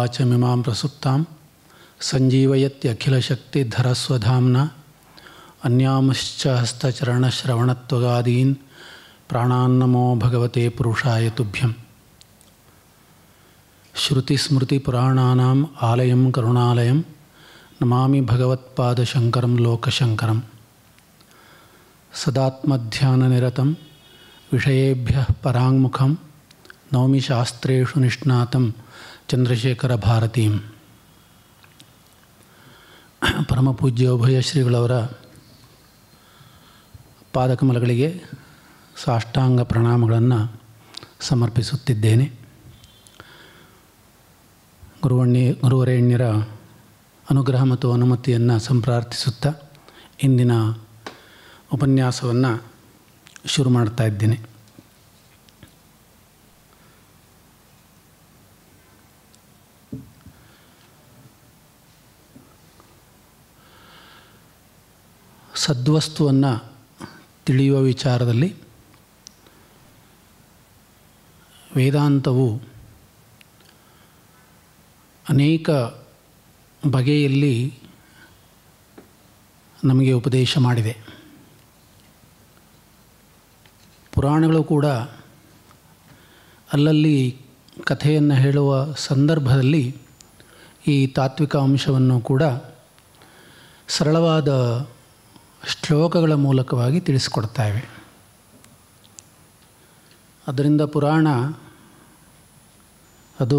वाचमिमां प्रसुप्तां सञ्जीवयत्यखिलशक्तिधरस्वधाम्ना अन्यामश्च हस्तचरणश्रवणत्वगादीन् प्राणान्नमो भगवते पुरुषाय तुभ्यं श्रुतिस्मृतिपुराणानाम् आलयं करुणालयं नमामि भगवत्पादशङ्करं लोकशङ्करं सदात्मध्याननिरतं विषयेभ्यः पराङ्मुखं नौमि शास्त्रेषु निष्णातं ಚಂದ್ರಶೇಖರ ಪರಮ ಪೂಜ್ಯ ಉಭಯ ಶ್ರೀಗಳವರ ಪಾದಕಮಲಗಳಿಗೆ ಸಾಷ್ಟಾಂಗ ಪ್ರಣಾಮಗಳನ್ನು ಸಮರ್ಪಿಸುತ್ತಿದ್ದೇನೆ ಗುರುವಣ್ಣಿ ಗುರುವರೇಣ್ಯರ ಅನುಗ್ರಹ ಮತ್ತು ಅನುಮತಿಯನ್ನು ಸಂಪ್ರಾರ್ಥಿಸುತ್ತಾ ಇಂದಿನ ಉಪನ್ಯಾಸವನ್ನು ಶುರು ಮಾಡ್ತಾ ಇದ್ದೇನೆ ಸದ್ವಸ್ತುವನ್ನು ತಿಳಿಯುವ ವಿಚಾರದಲ್ಲಿ ವೇದಾಂತವು ಅನೇಕ ಬಗೆಯಲ್ಲಿ ನಮಗೆ ಉಪದೇಶ ಮಾಡಿದೆ ಪುರಾಣಗಳು ಕೂಡ ಅಲ್ಲಲ್ಲಿ ಕಥೆಯನ್ನು ಹೇಳುವ ಸಂದರ್ಭದಲ್ಲಿ ಈ ತಾತ್ವಿಕ ಅಂಶವನ್ನು ಕೂಡ ಸರಳವಾದ ಶ್ಲೋಕಗಳ ಮೂಲಕವಾಗಿ ತಿಳಿಸ್ಕೊಡ್ತಾಯಿವೆ ಅದರಿಂದ ಪುರಾಣ ಅದು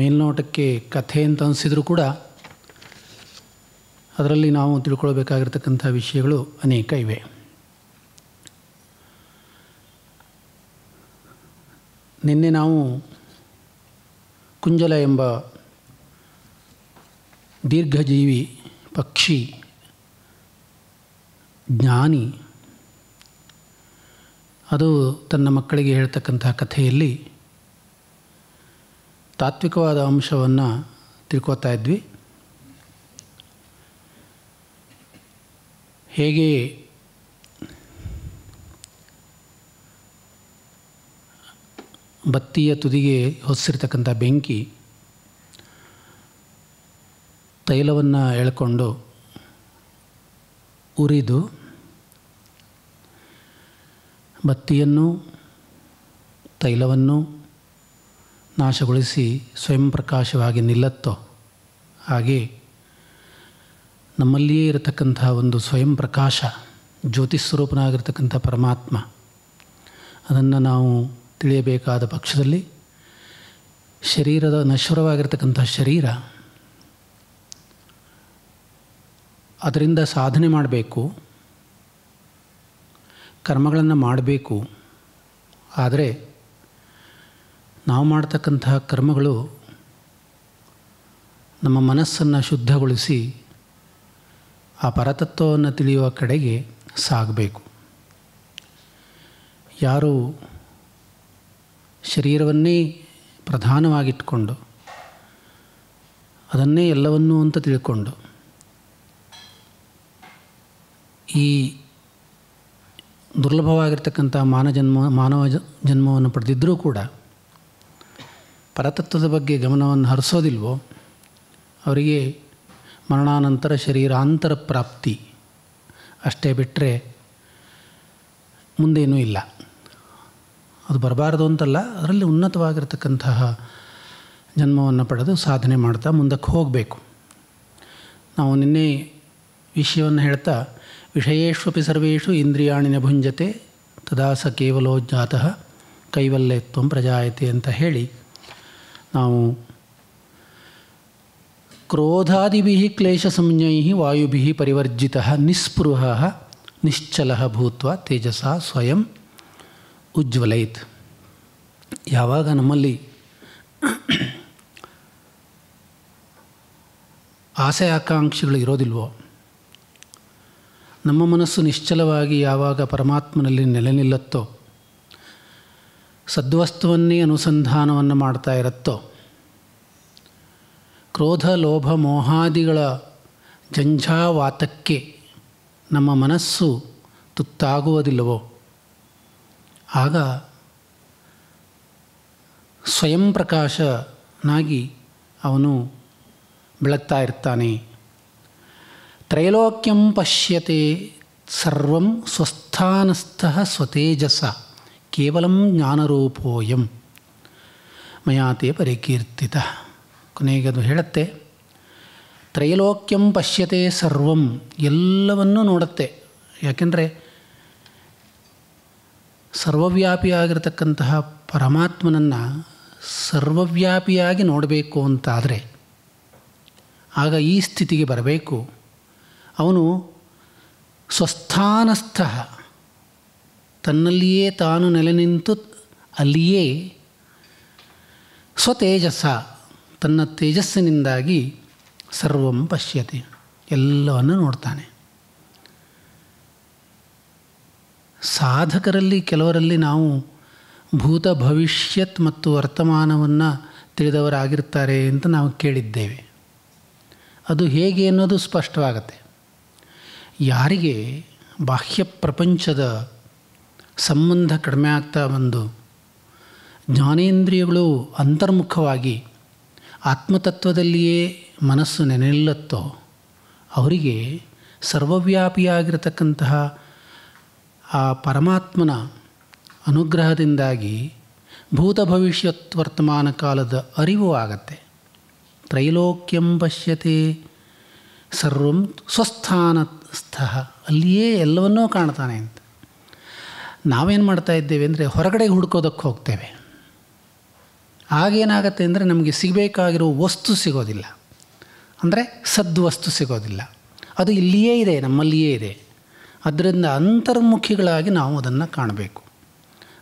ಮೇಲ್ನೋಟಕ್ಕೆ ಕಥೆ ಅಂತ ಅನಿಸಿದರೂ ಕೂಡ ಅದರಲ್ಲಿ ನಾವು ತಿಳ್ಕೊಳ್ಬೇಕಾಗಿರ್ತಕ್ಕಂಥ ವಿಷಯಗಳು ಅನೇಕ ಇವೆ ನಿನ್ನೆ ನಾವು ಕುಂಜಲ ಎಂಬ ದೀರ್ಘಜೀವಿ ಪಕ್ಷಿ ಜ್ಞಾನಿ ಅದು ತನ್ನ ಮಕ್ಕಳಿಗೆ ಹೇಳ್ತಕ್ಕಂತಹ ಕಥೆಯಲ್ಲಿ ತಾತ್ವಿಕವಾದ ಅಂಶವನ್ನು ತಿಳ್ಕೊತಾ ಇದ್ವಿ ಹೇಗೆ ಬತ್ತಿಯ ತುದಿಗೆ ಹೊಸಿರ್ತಕ್ಕಂಥ ಬೆಂಕಿ ತೈಲವನ್ನು ಎಳ್ಕೊಂಡು ಉರಿದು ಬತ್ತಿಯನ್ನು ತೈಲವನ್ನು ನಾಶಗೊಳಿಸಿ ಸ್ವಯಂ ಪ್ರಕಾಶವಾಗಿ ನಿಲ್ಲತ್ತೋ ಹಾಗೆ ನಮ್ಮಲ್ಲಿಯೇ ಇರತಕ್ಕಂಥ ಒಂದು ಸ್ವಯಂ ಪ್ರಕಾಶ ಜ್ಯೋತಿಸ್ವರೂಪನಾಗಿರ್ತಕ್ಕಂಥ ಪರಮಾತ್ಮ ಅದನ್ನು ನಾವು ತಿಳಿಯಬೇಕಾದ ಪಕ್ಷದಲ್ಲಿ ಶರೀರದ ನಶ್ವರವಾಗಿರ್ತಕ್ಕಂಥ ಶರೀರ ಅದರಿಂದ ಸಾಧನೆ ಮಾಡಬೇಕು ಕರ್ಮಗಳನ್ನು ಮಾಡಬೇಕು ಆದರೆ ನಾವು ಮಾಡ್ತಕ್ಕಂತಹ ಕರ್ಮಗಳು ನಮ್ಮ ಮನಸ್ಸನ್ನು ಶುದ್ಧಗೊಳಿಸಿ ಆ ಪರತತ್ವವನ್ನು ತಿಳಿಯುವ ಕಡೆಗೆ ಸಾಗಬೇಕು ಯಾರು ಶರೀರವನ್ನೇ ಪ್ರಧಾನವಾಗಿಟ್ಕೊಂಡು ಅದನ್ನೇ ಎಲ್ಲವನ್ನೂ ಅಂತ ತಿಳ್ಕೊಂಡು ಈ ದುರ್ಲಭವಾಗಿರ್ತಕ್ಕಂಥ ಮಾನಜನ್ಮ ಮಾನವ ಜನ್ಮವನ್ನು ಪಡೆದಿದ್ದರೂ ಕೂಡ ಪರತತ್ವದ ಬಗ್ಗೆ ಗಮನವನ್ನು ಹರಿಸೋದಿಲ್ವೋ ಅವರಿಗೆ ಮರಣಾನಂತರ ಶರೀರಾಂತರ ಪ್ರಾಪ್ತಿ ಅಷ್ಟೇ ಬಿಟ್ಟರೆ ಮುಂದೇನೂ ಇಲ್ಲ ಅದು ಬರಬಾರ್ದು ಅಂತಲ್ಲ ಅದರಲ್ಲಿ ಉನ್ನತವಾಗಿರ್ತಕ್ಕಂತಹ ಜನ್ಮವನ್ನು ಪಡೆದು ಸಾಧನೆ ಮಾಡ್ತಾ ಮುಂದಕ್ಕೆ ಹೋಗಬೇಕು ನಾವು ನಿನ್ನೆ ವಿಷಯವನ್ನು ಹೇಳ್ತಾ ವಿಷಯೇಷ್ವಪಿ ಸರ್ವೇಷು ಭುಂಜತೆ ತದಾ ಸ ಕೇವಲೋ ಜಾತಃ ಕೈವಲ್ಯತ್ವ ಪ್ರಜಾಯತೆ ಅಂತ ಹೇಳಿ ನಾವು ಕ್ರೋಧಾದಿಭಿ ಕ್ಲೇಶ ಸಂಜ್ಞೈ ವಾಯುಭಿ ಪರಿವರ್ಜಿತ ನಿಸ್ಪೃಹ ನಿಶ್ಚಲ ಭೂತ್ವ ತೇಜಸ ಸ್ವಯಂ ಉಜ್ವಲೈತ್ ಯಾವಾಗ ನಮ್ಮಲ್ಲಿ ಆಸೆ ಆಕಾಂಕ್ಷೆಗಳು ಇರೋದಿಲ್ವೋ ನಮ್ಮ ಮನಸ್ಸು ನಿಶ್ಚಲವಾಗಿ ಯಾವಾಗ ಪರಮಾತ್ಮನಲ್ಲಿ ನೆಲೆ ನಿಲ್ಲುತ್ತೋ ಸದ್ವಸ್ತುವನ್ನೇ ಅನುಸಂಧಾನವನ್ನು ಮಾಡ್ತಾ ಇರುತ್ತೋ ಕ್ರೋಧ ಲೋಭ ಮೋಹಾದಿಗಳ ಜಂಜಾವಾತಕ್ಕೆ ನಮ್ಮ ಮನಸ್ಸು ತುತ್ತಾಗುವುದಿಲ್ಲವೋ ಆಗ ಸ್ವಯಂ ಪ್ರಕಾಶನಾಗಿ ಅವನು ಬೆಳಗ್ತಾ ಇರ್ತಾನೆ ತ್ರೈಲೋಕ್ಯಂ ಪಶ್ಯತೆ ಸರ್ವಂ ಸ್ವಸ್ಥಾನಸ್ಥಃ ಸ್ವತೇಜಸ ಕೇವಲಂ ಜ್ಞಾನರೂಪೋಯಂ ಮಯಾತೆ ಪರಿಕೀರ್ತಿತ ಕೊನೆಗದು ಅದು ಹೇಳುತ್ತೆ ತ್ರೈಲೋಕ್ಯಂ ಪಶ್ಯತೆ ಸರ್ವಂ ಎಲ್ಲವನ್ನೂ ನೋಡುತ್ತೆ ಯಾಕೆಂದರೆ ಸರ್ವವ್ಯಾಪಿಯಾಗಿರತಕ್ಕಂತಹ ಪರಮಾತ್ಮನನ್ನು ಸರ್ವವ್ಯಾಪಿಯಾಗಿ ನೋಡಬೇಕು ಅಂತಾದರೆ ಆಗ ಈ ಸ್ಥಿತಿಗೆ ಬರಬೇಕು ಅವನು ಸ್ವಸ್ಥಾನಸ್ಥ ತನ್ನಲ್ಲಿಯೇ ತಾನು ನೆಲೆ ನಿಂತು ಅಲ್ಲಿಯೇ ಸ್ವತೇಜಸ್ಸ ತನ್ನ ತೇಜಸ್ಸಿನಿಂದಾಗಿ ಸರ್ವಂ ಪಶ್ಯತಿ ಎಲ್ಲವನ್ನು ನೋಡ್ತಾನೆ ಸಾಧಕರಲ್ಲಿ ಕೆಲವರಲ್ಲಿ ನಾವು ಭೂತ ಭವಿಷ್ಯತ್ ಮತ್ತು ವರ್ತಮಾನವನ್ನು ತಿಳಿದವರಾಗಿರ್ತಾರೆ ಅಂತ ನಾವು ಕೇಳಿದ್ದೇವೆ ಅದು ಹೇಗೆ ಅನ್ನೋದು ಸ್ಪಷ್ಟವಾಗತ್ತೆ ಯಾರಿಗೆ ಬಾಹ್ಯ ಪ್ರಪಂಚದ ಸಂಬಂಧ ಕಡಿಮೆ ಆಗ್ತಾ ಬಂದು ಜ್ಞಾನೇಂದ್ರಿಯಗಳು ಅಂತರ್ಮುಖವಾಗಿ ಆತ್ಮತತ್ವದಲ್ಲಿಯೇ ಮನಸ್ಸು ನೆನೆಲ್ಲತ್ತೋ ಅವರಿಗೆ ಸರ್ವವ್ಯಾಪಿಯಾಗಿರತಕ್ಕಂತಹ ಆ ಪರಮಾತ್ಮನ ಅನುಗ್ರಹದಿಂದಾಗಿ ಭೂತ ಭವಿಷ್ಯತ್ ವರ್ತಮಾನ ಕಾಲದ ಅರಿವು ಆಗತ್ತೆ ತ್ರೈಲೋಕ್ಯಂ ಪಶ್ಯತೆ ಸರ್ವಂ ಸ್ವಸ್ಥಾನ ಸ್ಥಹ ಅಲ್ಲಿಯೇ ಎಲ್ಲವನ್ನೂ ಕಾಣ್ತಾನೆ ಅಂತ ನಾವೇನು ಮಾಡ್ತಾ ಇದ್ದೇವೆ ಅಂದರೆ ಹೊರಗಡೆ ಹುಡ್ಕೋದಕ್ಕೆ ಹೋಗ್ತೇವೆ ಆಗೇನಾಗತ್ತೆ ಅಂದರೆ ನಮಗೆ ಸಿಗಬೇಕಾಗಿರೋ ವಸ್ತು ಸಿಗೋದಿಲ್ಲ ಅಂದರೆ ಸದ್ವಸ್ತು ಸಿಗೋದಿಲ್ಲ ಅದು ಇಲ್ಲಿಯೇ ಇದೆ ನಮ್ಮಲ್ಲಿಯೇ ಇದೆ ಅದರಿಂದ ಅಂತರ್ಮುಖಿಗಳಾಗಿ ನಾವು ಅದನ್ನು ಕಾಣಬೇಕು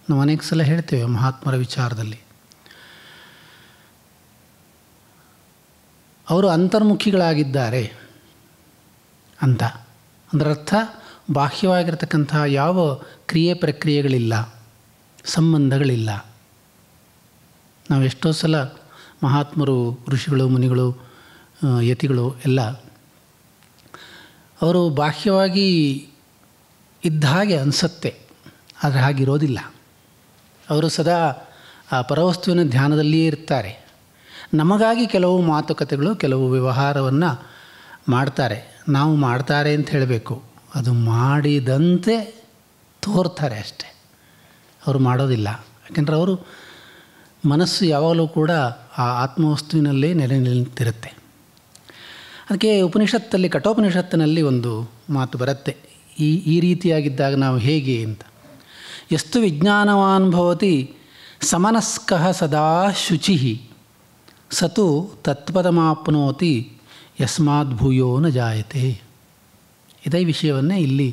ನಾವು ಅನೇಕ ಸಲ ಹೇಳ್ತೇವೆ ಮಹಾತ್ಮರ ವಿಚಾರದಲ್ಲಿ ಅವರು ಅಂತರ್ಮುಖಿಗಳಾಗಿದ್ದಾರೆ ಅಂತ ಅದರರ್ಥ ಬಾಹ್ಯವಾಗಿರ್ತಕ್ಕಂಥ ಯಾವ ಕ್ರಿಯೆ ಪ್ರಕ್ರಿಯೆಗಳಿಲ್ಲ ಸಂಬಂಧಗಳಿಲ್ಲ ನಾವು ಎಷ್ಟೋ ಸಲ ಮಹಾತ್ಮರು ಋಷಿಗಳು ಮುನಿಗಳು ಯತಿಗಳು ಎಲ್ಲ ಅವರು ಬಾಹ್ಯವಾಗಿ ಇದ್ದ ಹಾಗೆ ಅನಿಸತ್ತೆ ಆದರೆ ಹಾಗಿರೋದಿಲ್ಲ ಅವರು ಸದಾ ಆ ಪರವಸ್ತುವಿನ ಧ್ಯಾನದಲ್ಲಿಯೇ ಇರ್ತಾರೆ ನಮಗಾಗಿ ಕೆಲವು ಮಾತುಕತೆಗಳು ಕೆಲವು ವ್ಯವಹಾರವನ್ನು ಮಾಡ್ತಾರೆ ನಾವು ಮಾಡ್ತಾರೆ ಅಂತ ಹೇಳಬೇಕು ಅದು ಮಾಡಿದಂತೆ ತೋರ್ತಾರೆ ಅಷ್ಟೆ ಅವರು ಮಾಡೋದಿಲ್ಲ ಯಾಕೆಂದರೆ ಅವರು ಮನಸ್ಸು ಯಾವಾಗಲೂ ಕೂಡ ಆ ಆತ್ಮವಸ್ತುವಿನಲ್ಲೇ ನೆಲೆ ನಿಂತಿರುತ್ತೆ ಅದಕ್ಕೆ ಉಪನಿಷತ್ತಲ್ಲಿ ಕಠೋಪನಿಷತ್ತಿನಲ್ಲಿ ಒಂದು ಮಾತು ಬರುತ್ತೆ ಈ ಈ ರೀತಿಯಾಗಿದ್ದಾಗ ನಾವು ಹೇಗೆ ಅಂತ ಎಷ್ಟು ವಿಜ್ಞಾನವಾನ್ ಭವತಿ ಸಮನಸ್ಕಃ ಸದಾ ಶುಚಿ ಸತು ತತ್ಪದಮಾಪ್ನೋತಿ ಯಸ್ಮಾತ್ ಭೂಯೋ ನ ಜಾಯತೆ ಇದೇ ವಿಷಯವನ್ನೇ ಇಲ್ಲಿ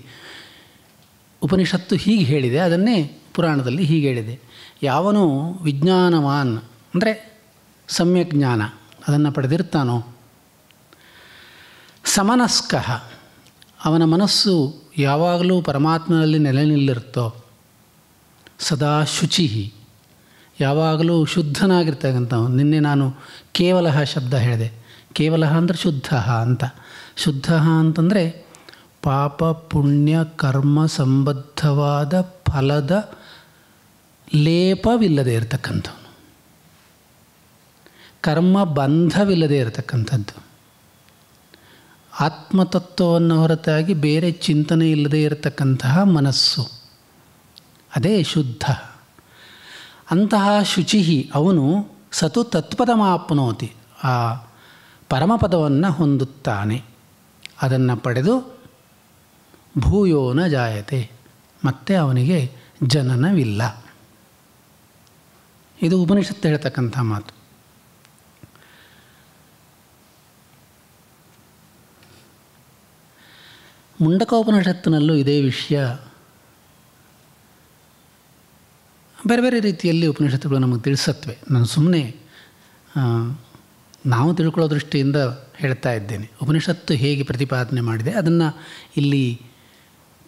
ಉಪನಿಷತ್ತು ಹೀಗೆ ಹೇಳಿದೆ ಅದನ್ನೇ ಪುರಾಣದಲ್ಲಿ ಹೀಗೆ ಹೇಳಿದೆ ಯಾವನು ವಿಜ್ಞಾನವಾನ್ ಅಂದರೆ ಸಮ್ಯಕ್ ಜ್ಞಾನ ಅದನ್ನು ಪಡೆದಿರ್ತಾನೋ ಸಮನಸ್ಕಃ ಅವನ ಮನಸ್ಸು ಯಾವಾಗಲೂ ಪರಮಾತ್ಮನಲ್ಲಿ ನೆಲೆ ನಿಲ್ಲಿರುತ್ತೋ ಸದಾ ಶುಚಿ ಯಾವಾಗಲೂ ಶುದ್ಧನಾಗಿರ್ತಕ್ಕಂಥವನು ನಿನ್ನೆ ನಾನು ಕೇವಲ ಶಬ್ದ ಹೇಳಿದೆ ಕೇವಲ ಅಂದರೆ ಶುದ್ಧ ಅಂತ ಶುದ್ಧ ಅಂತಂದರೆ ಪಾಪ ಪುಣ್ಯ ಕರ್ಮ ಸಂಬದ್ಧವಾದ ಫಲದ ಲೇಪವಿಲ್ಲದೆ ಇರತಕ್ಕಂಥವನು ಕರ್ಮ ಬಂಧವಿಲ್ಲದೆ ಇರತಕ್ಕಂಥದ್ದು ಆತ್ಮತತ್ವವನ್ನು ಹೊರತಾಗಿ ಬೇರೆ ಚಿಂತನೆ ಇಲ್ಲದೆ ಇರತಕ್ಕಂತಹ ಮನಸ್ಸು ಅದೇ ಶುದ್ಧ ಅಂತಹ ಶುಚಿಹಿ ಅವನು ಸತು ತತ್ಪದಮಾಪ್ನೋತಿ ಆ ಪರಮಪದವನ್ನು ಹೊಂದುತ್ತಾನೆ ಅದನ್ನು ಪಡೆದು ಭೂಯೋನ ಜಾಯತೆ ಮತ್ತೆ ಅವನಿಗೆ ಜನನವಿಲ್ಲ ಇದು ಉಪನಿಷತ್ತು ಹೇಳ್ತಕ್ಕಂಥ ಮಾತು ಮುಂಡಕೋಪನಿಷತ್ತಿನಲ್ಲೂ ಇದೇ ವಿಷಯ ಬೇರೆ ಬೇರೆ ರೀತಿಯಲ್ಲಿ ಉಪನಿಷತ್ತುಗಳು ನಮಗೆ ತಿಳಿಸತ್ವೆ ನಾನು ಸುಮ್ಮನೆ ನಾವು ತಿಳ್ಕೊಳ್ಳೋ ದೃಷ್ಟಿಯಿಂದ ಹೇಳ್ತಾ ಇದ್ದೇನೆ ಉಪನಿಷತ್ತು ಹೇಗೆ ಪ್ರತಿಪಾದನೆ ಮಾಡಿದೆ ಅದನ್ನು ಇಲ್ಲಿ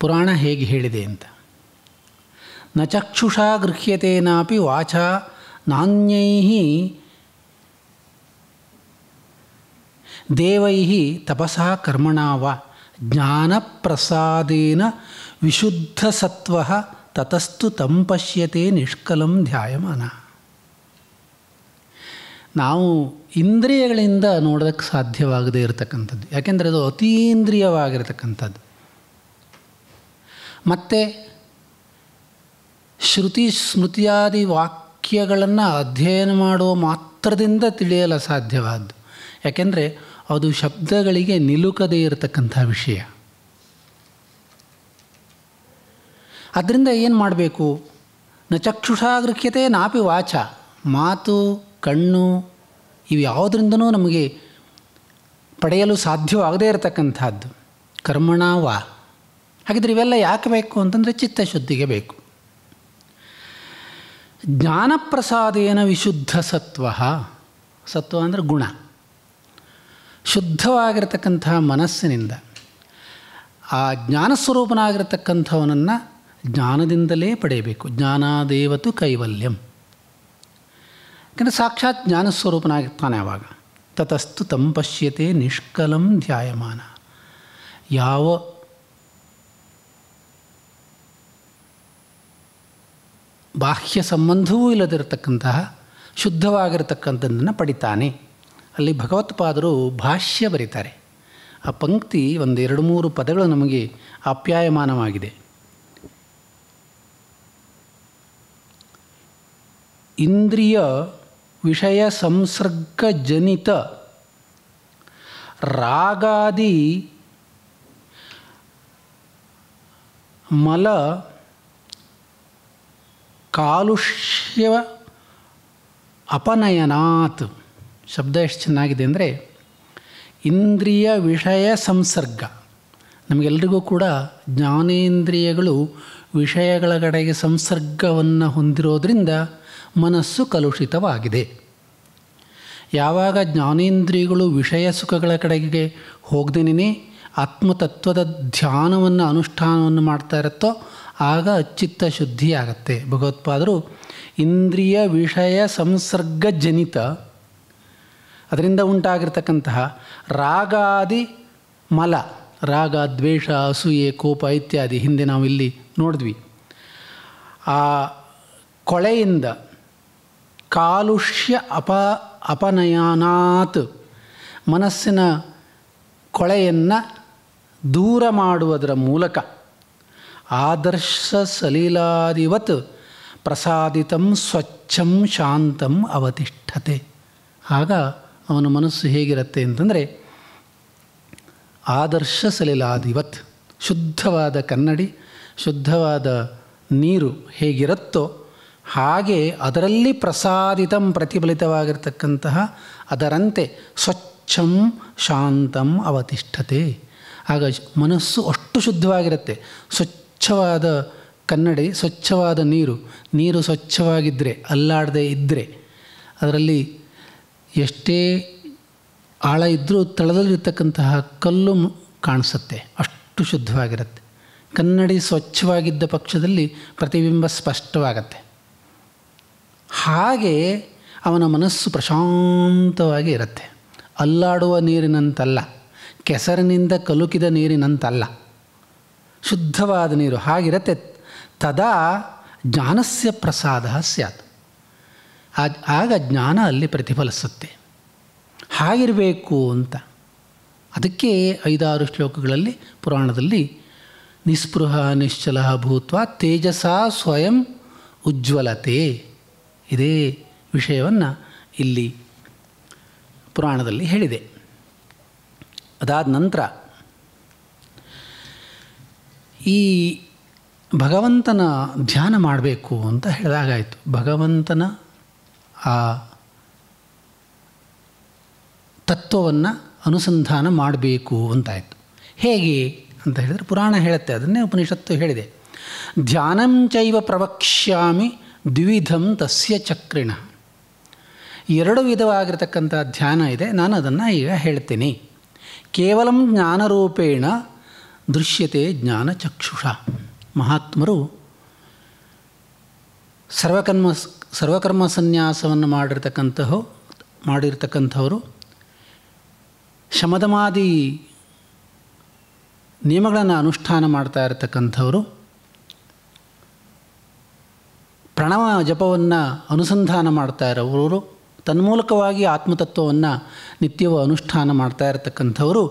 ಪುರಾಣ ಹೇಗೆ ಹೇಳಿದೆ ಅಂತ ನ ಚಕ್ಷುಷಾ ಗೃಹ್ಯತೇನಾಪಿ ವಾಚಾ ನಾಣ್ಯೈ ದೇವೈ ತಪಸಾ ಕರ್ಮಣಾವ ಜ್ಞಾನಪ್ರಸಾದೇನ ವಿಶುದ್ಧಸತ್ವ ತತಸ್ತು ತಂಪಶ್ಯತೆ ನಿಷ್ಕಲಂ ಧ್ಯಾಯಮಾನ ನಾವು ಇಂದ್ರಿಯಗಳಿಂದ ನೋಡೋದಕ್ಕೆ ಸಾಧ್ಯವಾಗದೇ ಇರತಕ್ಕಂಥದ್ದು ಯಾಕೆಂದರೆ ಅದು ಅತೀಂದ್ರಿಯವಾಗಿರತಕ್ಕಂಥದ್ದು ಮತ್ತು ಶ್ರುತಿ ಸ್ಮೃತಿಯಾದಿ ವಾಕ್ಯಗಳನ್ನು ಅಧ್ಯಯನ ಮಾಡುವ ಮಾತ್ರದಿಂದ ತಿಳಿಯಲು ಸಾಧ್ಯವಾದ್ದು ಯಾಕೆಂದರೆ ಅದು ಶಬ್ದಗಳಿಗೆ ನಿಲುಕದೇ ಇರತಕ್ಕಂಥ ವಿಷಯ ಅದರಿಂದ ಏನು ಮಾಡಬೇಕು ನ ಚಕ್ಷುಷಾ ನಾಪಿ ವಾಚ ಮಾತು ಕಣ್ಣು ಇವು ಯಾವುದರಿಂದನೂ ನಮಗೆ ಪಡೆಯಲು ಸಾಧ್ಯವಾಗದೇ ಇರತಕ್ಕಂಥದ್ದು ವಾ ಹಾಗಿದ್ರೆ ಇವೆಲ್ಲ ಯಾಕೆ ಬೇಕು ಅಂತಂದರೆ ಚಿತ್ತಶುದ್ಧಿಗೆ ಬೇಕು ಜ್ಞಾನಪ್ರಸಾದೇನ ವಿಶುದ್ಧ ಸತ್ವ ಸತ್ವ ಅಂದರೆ ಗುಣ ಶುದ್ಧವಾಗಿರತಕ್ಕಂತಹ ಮನಸ್ಸಿನಿಂದ ಆ ಜ್ಞಾನಸ್ವರೂಪನಾಗಿರತಕ್ಕಂಥವನನ್ನು ಜ್ಞಾನದಿಂದಲೇ ಪಡೆಯಬೇಕು ಜ್ಞಾನಾದೇವತು ಕೈವಲ್ಯಂ ಯಾಕಂದರೆ ಸಾಕ್ಷಾತ್ ಜ್ಞಾನಸ್ವರೂಪನಾಗಿರ್ತಾನೆ ಆವಾಗ ತತಸ್ತು ತಂ ಪಶ್ಯತೆ ನಿಷ್ಕಲಂ ಧ್ಯಾಯಮಾನ ಯಾವ ಬಾಹ್ಯ ಸಂಬಂಧವೂ ಇಲ್ಲದಿರತಕ್ಕಂತಹ ಶುದ್ಧವಾಗಿರತಕ್ಕಂಥದ್ದನ್ನು ಪಡಿತಾನೆ ಅಲ್ಲಿ ಭಗವತ್ಪಾದರು ಭಾಷ್ಯ ಬರೀತಾರೆ ಆ ಪಂಕ್ತಿ ಒಂದು ಎರಡು ಮೂರು ಪದಗಳು ನಮಗೆ ಅಪ್ಯಾಯಮಾನವಾಗಿದೆ ಇಂದ್ರಿಯ ವಿಷಯ ಜನಿತ ರಾಗಾದಿ ಮಲ ಕಾಲುಷ್ಯ ಅಪನಯನಾತ್ ಶಬ್ದ ಎಷ್ಟು ಚೆನ್ನಾಗಿದೆ ಅಂದರೆ ಇಂದ್ರಿಯ ವಿಷಯ ಸಂಸರ್ಗ ನಮಗೆಲ್ರಿಗೂ ಕೂಡ ಜ್ಞಾನೇಂದ್ರಿಯಗಳು ವಿಷಯಗಳ ಕಡೆಗೆ ಸಂಸರ್ಗವನ್ನು ಹೊಂದಿರೋದ್ರಿಂದ ಮನಸ್ಸು ಕಲುಷಿತವಾಗಿದೆ ಯಾವಾಗ ಜ್ಞಾನೇಂದ್ರಿಯಗಳು ವಿಷಯ ಸುಖಗಳ ಕಡೆಗೆ ಹೋಗ್ದೇನೇ ಆತ್ಮತತ್ವದ ಧ್ಯಾನವನ್ನು ಅನುಷ್ಠಾನವನ್ನು ಮಾಡ್ತಾ ಇರುತ್ತೋ ಆಗ ಅಚ್ಚಿತ್ತ ಶುದ್ಧಿಯಾಗತ್ತೆ ಭಗವತ್ಪಾದರು ಇಂದ್ರಿಯ ವಿಷಯ ಸಂಸರ್ಗಜನಿತ ಅದರಿಂದ ಉಂಟಾಗಿರ್ತಕ್ಕಂತಹ ರಾಗಾದಿ ಮಲ ರಾಗ ದ್ವೇಷ ಅಸೂಯೆ ಕೋಪ ಇತ್ಯಾದಿ ಹಿಂದೆ ನಾವು ಇಲ್ಲಿ ನೋಡಿದ್ವಿ ಆ ಕೊಳೆಯಿಂದ ಕಾಲುಷ್ಯ ಅಪ ಅಪನಯನಾತ್ ಮನಸ್ಸಿನ ಕೊಳೆಯನ್ನು ದೂರ ಮಾಡುವುದರ ಮೂಲಕ ಆದರ್ಶ ಸಲೀಲಾದಿವತ್ ಪ್ರಸಾದಿತಂ ಸ್ವಚ್ಛಂ ಶಾಂತಂ ಅವತಿಷ್ಠತೆ ಆಗ ಅವನ ಮನಸ್ಸು ಹೇಗಿರುತ್ತೆ ಅಂತಂದರೆ ಆದರ್ಶ ಸಲೀಲಾದಿವತ್ ಶುದ್ಧವಾದ ಕನ್ನಡಿ ಶುದ್ಧವಾದ ನೀರು ಹೇಗಿರುತ್ತೋ ಹಾಗೆ ಅದರಲ್ಲಿ ಪ್ರಸಾದಿತಂ ಪ್ರತಿಫಲಿತವಾಗಿರ್ತಕ್ಕಂತಹ ಅದರಂತೆ ಸ್ವಚ್ಛಂ ಶಾಂತಂ ಅವತಿಷ್ಠತೆ ಆಗ ಮನಸ್ಸು ಅಷ್ಟು ಶುದ್ಧವಾಗಿರುತ್ತೆ ಸ್ವಚ್ಛವಾದ ಕನ್ನಡಿ ಸ್ವಚ್ಛವಾದ ನೀರು ನೀರು ಸ್ವಚ್ಛವಾಗಿದ್ದರೆ ಅಲ್ಲಾಡದೆ ಇದ್ದರೆ ಅದರಲ್ಲಿ ಎಷ್ಟೇ ಆಳ ಇದ್ದರೂ ತಳದಲ್ಲಿರ್ತಕ್ಕಂತಹ ಕಲ್ಲು ಕಾಣಿಸುತ್ತೆ ಅಷ್ಟು ಶುದ್ಧವಾಗಿರುತ್ತೆ ಕನ್ನಡಿ ಸ್ವಚ್ಛವಾಗಿದ್ದ ಪಕ್ಷದಲ್ಲಿ ಪ್ರತಿಬಿಂಬ ಸ್ಪಷ್ಟವಾಗತ್ತೆ ಹಾಗೆ ಅವನ ಮನಸ್ಸು ಪ್ರಶಾಂತವಾಗಿ ಇರುತ್ತೆ ಅಲ್ಲಾಡುವ ನೀರಿನಂತಲ್ಲ ಕೆಸರಿನಿಂದ ಕಲುಕಿದ ನೀರಿನಂತಲ್ಲ ಶುದ್ಧವಾದ ನೀರು ಹಾಗಿರತ್ತೆ ತದಾ ಜ್ಞಾನಸ್ಯ ಪ್ರಸಾದ ಸ್ಯಾತ್ ಆಗ ಜ್ಞಾನ ಅಲ್ಲಿ ಪ್ರತಿಫಲಿಸುತ್ತೆ ಹಾಗಿರಬೇಕು ಅಂತ ಅದಕ್ಕೆ ಐದಾರು ಶ್ಲೋಕಗಳಲ್ಲಿ ಪುರಾಣದಲ್ಲಿ ನಿಸ್ಪೃಹ ನಿಶ್ಚಲ ಭೂತ್ವ ತೇಜಸ ಸ್ವಯಂ ಉಜ್ವಲತೆ ಇದೇ ವಿಷಯವನ್ನು ಇಲ್ಲಿ ಪುರಾಣದಲ್ಲಿ ಹೇಳಿದೆ ಅದಾದ ನಂತರ ಈ ಭಗವಂತನ ಧ್ಯಾನ ಮಾಡಬೇಕು ಅಂತ ಹೇಳಿದಾಗಾಯಿತು ಭಗವಂತನ ಆ ತತ್ವವನ್ನು ಅನುಸಂಧಾನ ಮಾಡಬೇಕು ಅಂತಾಯಿತು ಹೇಗೆ ಅಂತ ಹೇಳಿದರೆ ಪುರಾಣ ಹೇಳುತ್ತೆ ಅದನ್ನೇ ಉಪನಿಷತ್ತು ಹೇಳಿದೆ ಧ್ಯಾನಂಚವ ಪ್ರವಕ್ಷ್ಯಾಮಿ ದ್ವಿಧಂ ತಸ್ಯ ಚಕ್ರಿಣ ಎರಡು ವಿಧವಾಗಿರ್ತಕ್ಕಂಥ ಧ್ಯಾನ ಇದೆ ನಾನು ಅದನ್ನು ಈಗ ಹೇಳ್ತೀನಿ ಕೇವಲ ಜ್ಞಾನರೂಪೇಣ ದೃಶ್ಯತೆ ಜ್ಞಾನ ಚಕ್ಷುಷ ಮಹಾತ್ಮರು ಸರ್ವಕರ್ಮ ಸರ್ವಕರ್ಮ ಸನ್ಯಾಸವನ್ನು ಮಾಡಿರ್ತಕ್ಕಂತಹ ಮಾಡಿರ್ತಕ್ಕಂಥವರು ಶಮದಮಾದಿ ನಿಯಮಗಳನ್ನು ಅನುಷ್ಠಾನ ಮಾಡ್ತಾ ಇರತಕ್ಕಂಥವರು ಪ್ರಣವ ಜಪವನ್ನು ಅನುಸಂಧಾನ ಮಾಡ್ತಾ ಇರೋರು ತನ್ಮೂಲಕವಾಗಿ ಆತ್ಮತತ್ವವನ್ನು ನಿತ್ಯವೂ ಅನುಷ್ಠಾನ ಮಾಡ್ತಾ ಇರತಕ್ಕಂಥವರು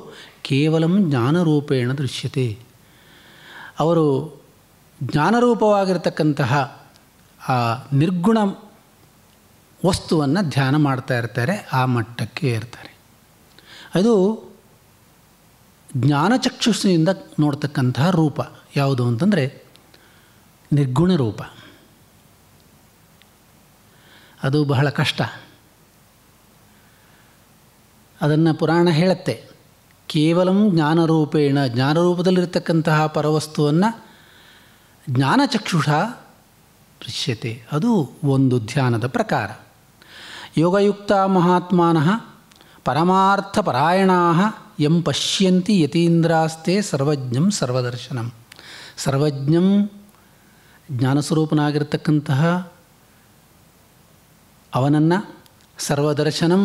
ಕೇವಲ ಜ್ಞಾನರೂಪೇಣ ದೃಶ್ಯತೆ ಅವರು ಜ್ಞಾನರೂಪವಾಗಿರತಕ್ಕಂತಹ ಆ ನಿರ್ಗುಣ ವಸ್ತುವನ್ನು ಧ್ಯಾನ ಮಾಡ್ತಾ ಇರ್ತಾರೆ ಆ ಮಟ್ಟಕ್ಕೆ ಇರ್ತಾರೆ ಅದು ಜ್ಞಾನಚಕ್ಷುಷಿನಿಂದ ನೋಡ್ತಕ್ಕಂತಹ ರೂಪ ಯಾವುದು ಅಂತಂದರೆ ನಿರ್ಗುಣ ರೂಪ ಅದು ಬಹಳ ಕಷ್ಟ ಅದನ್ನು ಪುರಾಣ ಹೇಳುತ್ತೆ ಕೇವಲ ಜ್ಞಾನರೂಪೇಣ ಜ್ಞಾನರೂಪದಲ್ಲಿರ್ತಕ್ಕಂತಹ ಪರವಸ್ತುವನ್ನು ಜ್ಞಾನಚಕ್ಷುಷ ದೃಶ್ಯತೆ ಅದು ಒಂದು ಧ್ಯಾನದ ಪ್ರಕಾರ ಯೋಗಯುಕ್ತ ಮಹಾತ್ಮನ ಪರಮಾರ್ಥಪರಾಯಣ ಎಂ ಪಶ್ಯಂತಿ ಯತೀಂದ್ರಾಸ್ತೆ ಸರ್ವಜ್ಞಂ ಸರ್ವದರ್ಶನಂ ಸರ್ವಜ್ಞಂ ಜ್ಞಾನಸ್ವರೂಪನಾಗಿರ್ತಕ್ಕಂತಹ ಅವನನ್ನು ಸರ್ವದರ್ಶನಂ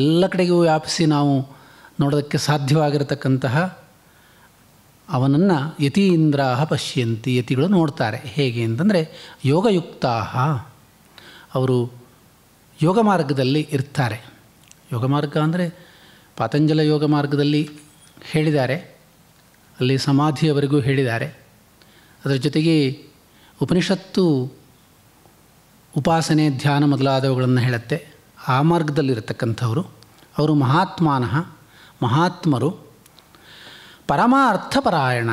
ಎಲ್ಲ ಕಡೆಗೂ ವ್ಯಾಪಿಸಿ ನಾವು ನೋಡೋದಕ್ಕೆ ಸಾಧ್ಯವಾಗಿರತಕ್ಕಂತಹ ಅವನನ್ನು ಇಂದ್ರಾಹ ಪಶ್ಯಂತಿ ಯತಿಗಳು ನೋಡ್ತಾರೆ ಹೇಗೆ ಅಂತಂದರೆ ಯೋಗಯುಕ್ತಾಹ ಅವರು ಯೋಗ ಮಾರ್ಗದಲ್ಲಿ ಇರ್ತಾರೆ ಯೋಗ ಮಾರ್ಗ ಅಂದರೆ ಪಾತಂಜಲ ಯೋಗ ಮಾರ್ಗದಲ್ಲಿ ಹೇಳಿದ್ದಾರೆ ಅಲ್ಲಿ ಸಮಾಧಿಯವರೆಗೂ ಹೇಳಿದ್ದಾರೆ ಅದರ ಜೊತೆಗೆ ಉಪನಿಷತ್ತು ಉಪಾಸನೆ ಧ್ಯಾನ ಮೊದಲಾದವುಗಳನ್ನು ಹೇಳುತ್ತೆ ಆ ಮಾರ್ಗದಲ್ಲಿರತಕ್ಕಂಥವರು ಅವರು ಮಹಾತ್ಮಾನ ಮಹಾತ್ಮರು ಪರಮಾರ್ಥಪರಾಯಣ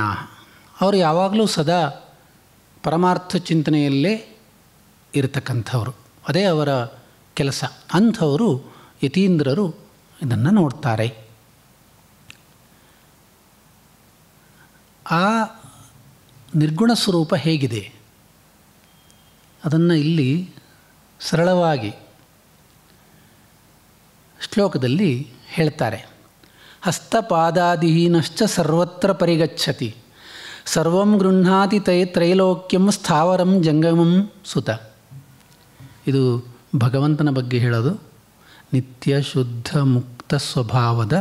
ಅವರು ಯಾವಾಗಲೂ ಸದಾ ಪರಮಾರ್ಥ ಚಿಂತನೆಯಲ್ಲೇ ಇರತಕ್ಕಂಥವರು ಅದೇ ಅವರ ಕೆಲಸ ಅಂಥವರು ಯತೀಂದ್ರರು ಇದನ್ನು ನೋಡ್ತಾರೆ ಆ ನಿರ್ಗುಣ ಸ್ವರೂಪ ಹೇಗಿದೆ ಅದನ್ನು ಇಲ್ಲಿ ಸರಳವಾಗಿ ಶ್ಲೋಕದಲ್ಲಿ ಹೇಳ್ತಾರೆ ಹಸ್ತಪಾದಾದಿಹೀನಶ್ಚ ಸರ್ವತ್ರ ಪರಿಗಚ್ಚತಿ ಸರ್ವಂ ಗೃಹಾತಿ ತೈ ತ್ರೈಲೋಕ್ಯಂ ಸ್ಥಾವರಂ ಜಂಗಮಂ ಸುತ ಇದು ಭಗವಂತನ ಬಗ್ಗೆ ಹೇಳೋದು ನಿತ್ಯ ಶುದ್ಧ ಮುಕ್ತ ಸ್ವಭಾವದ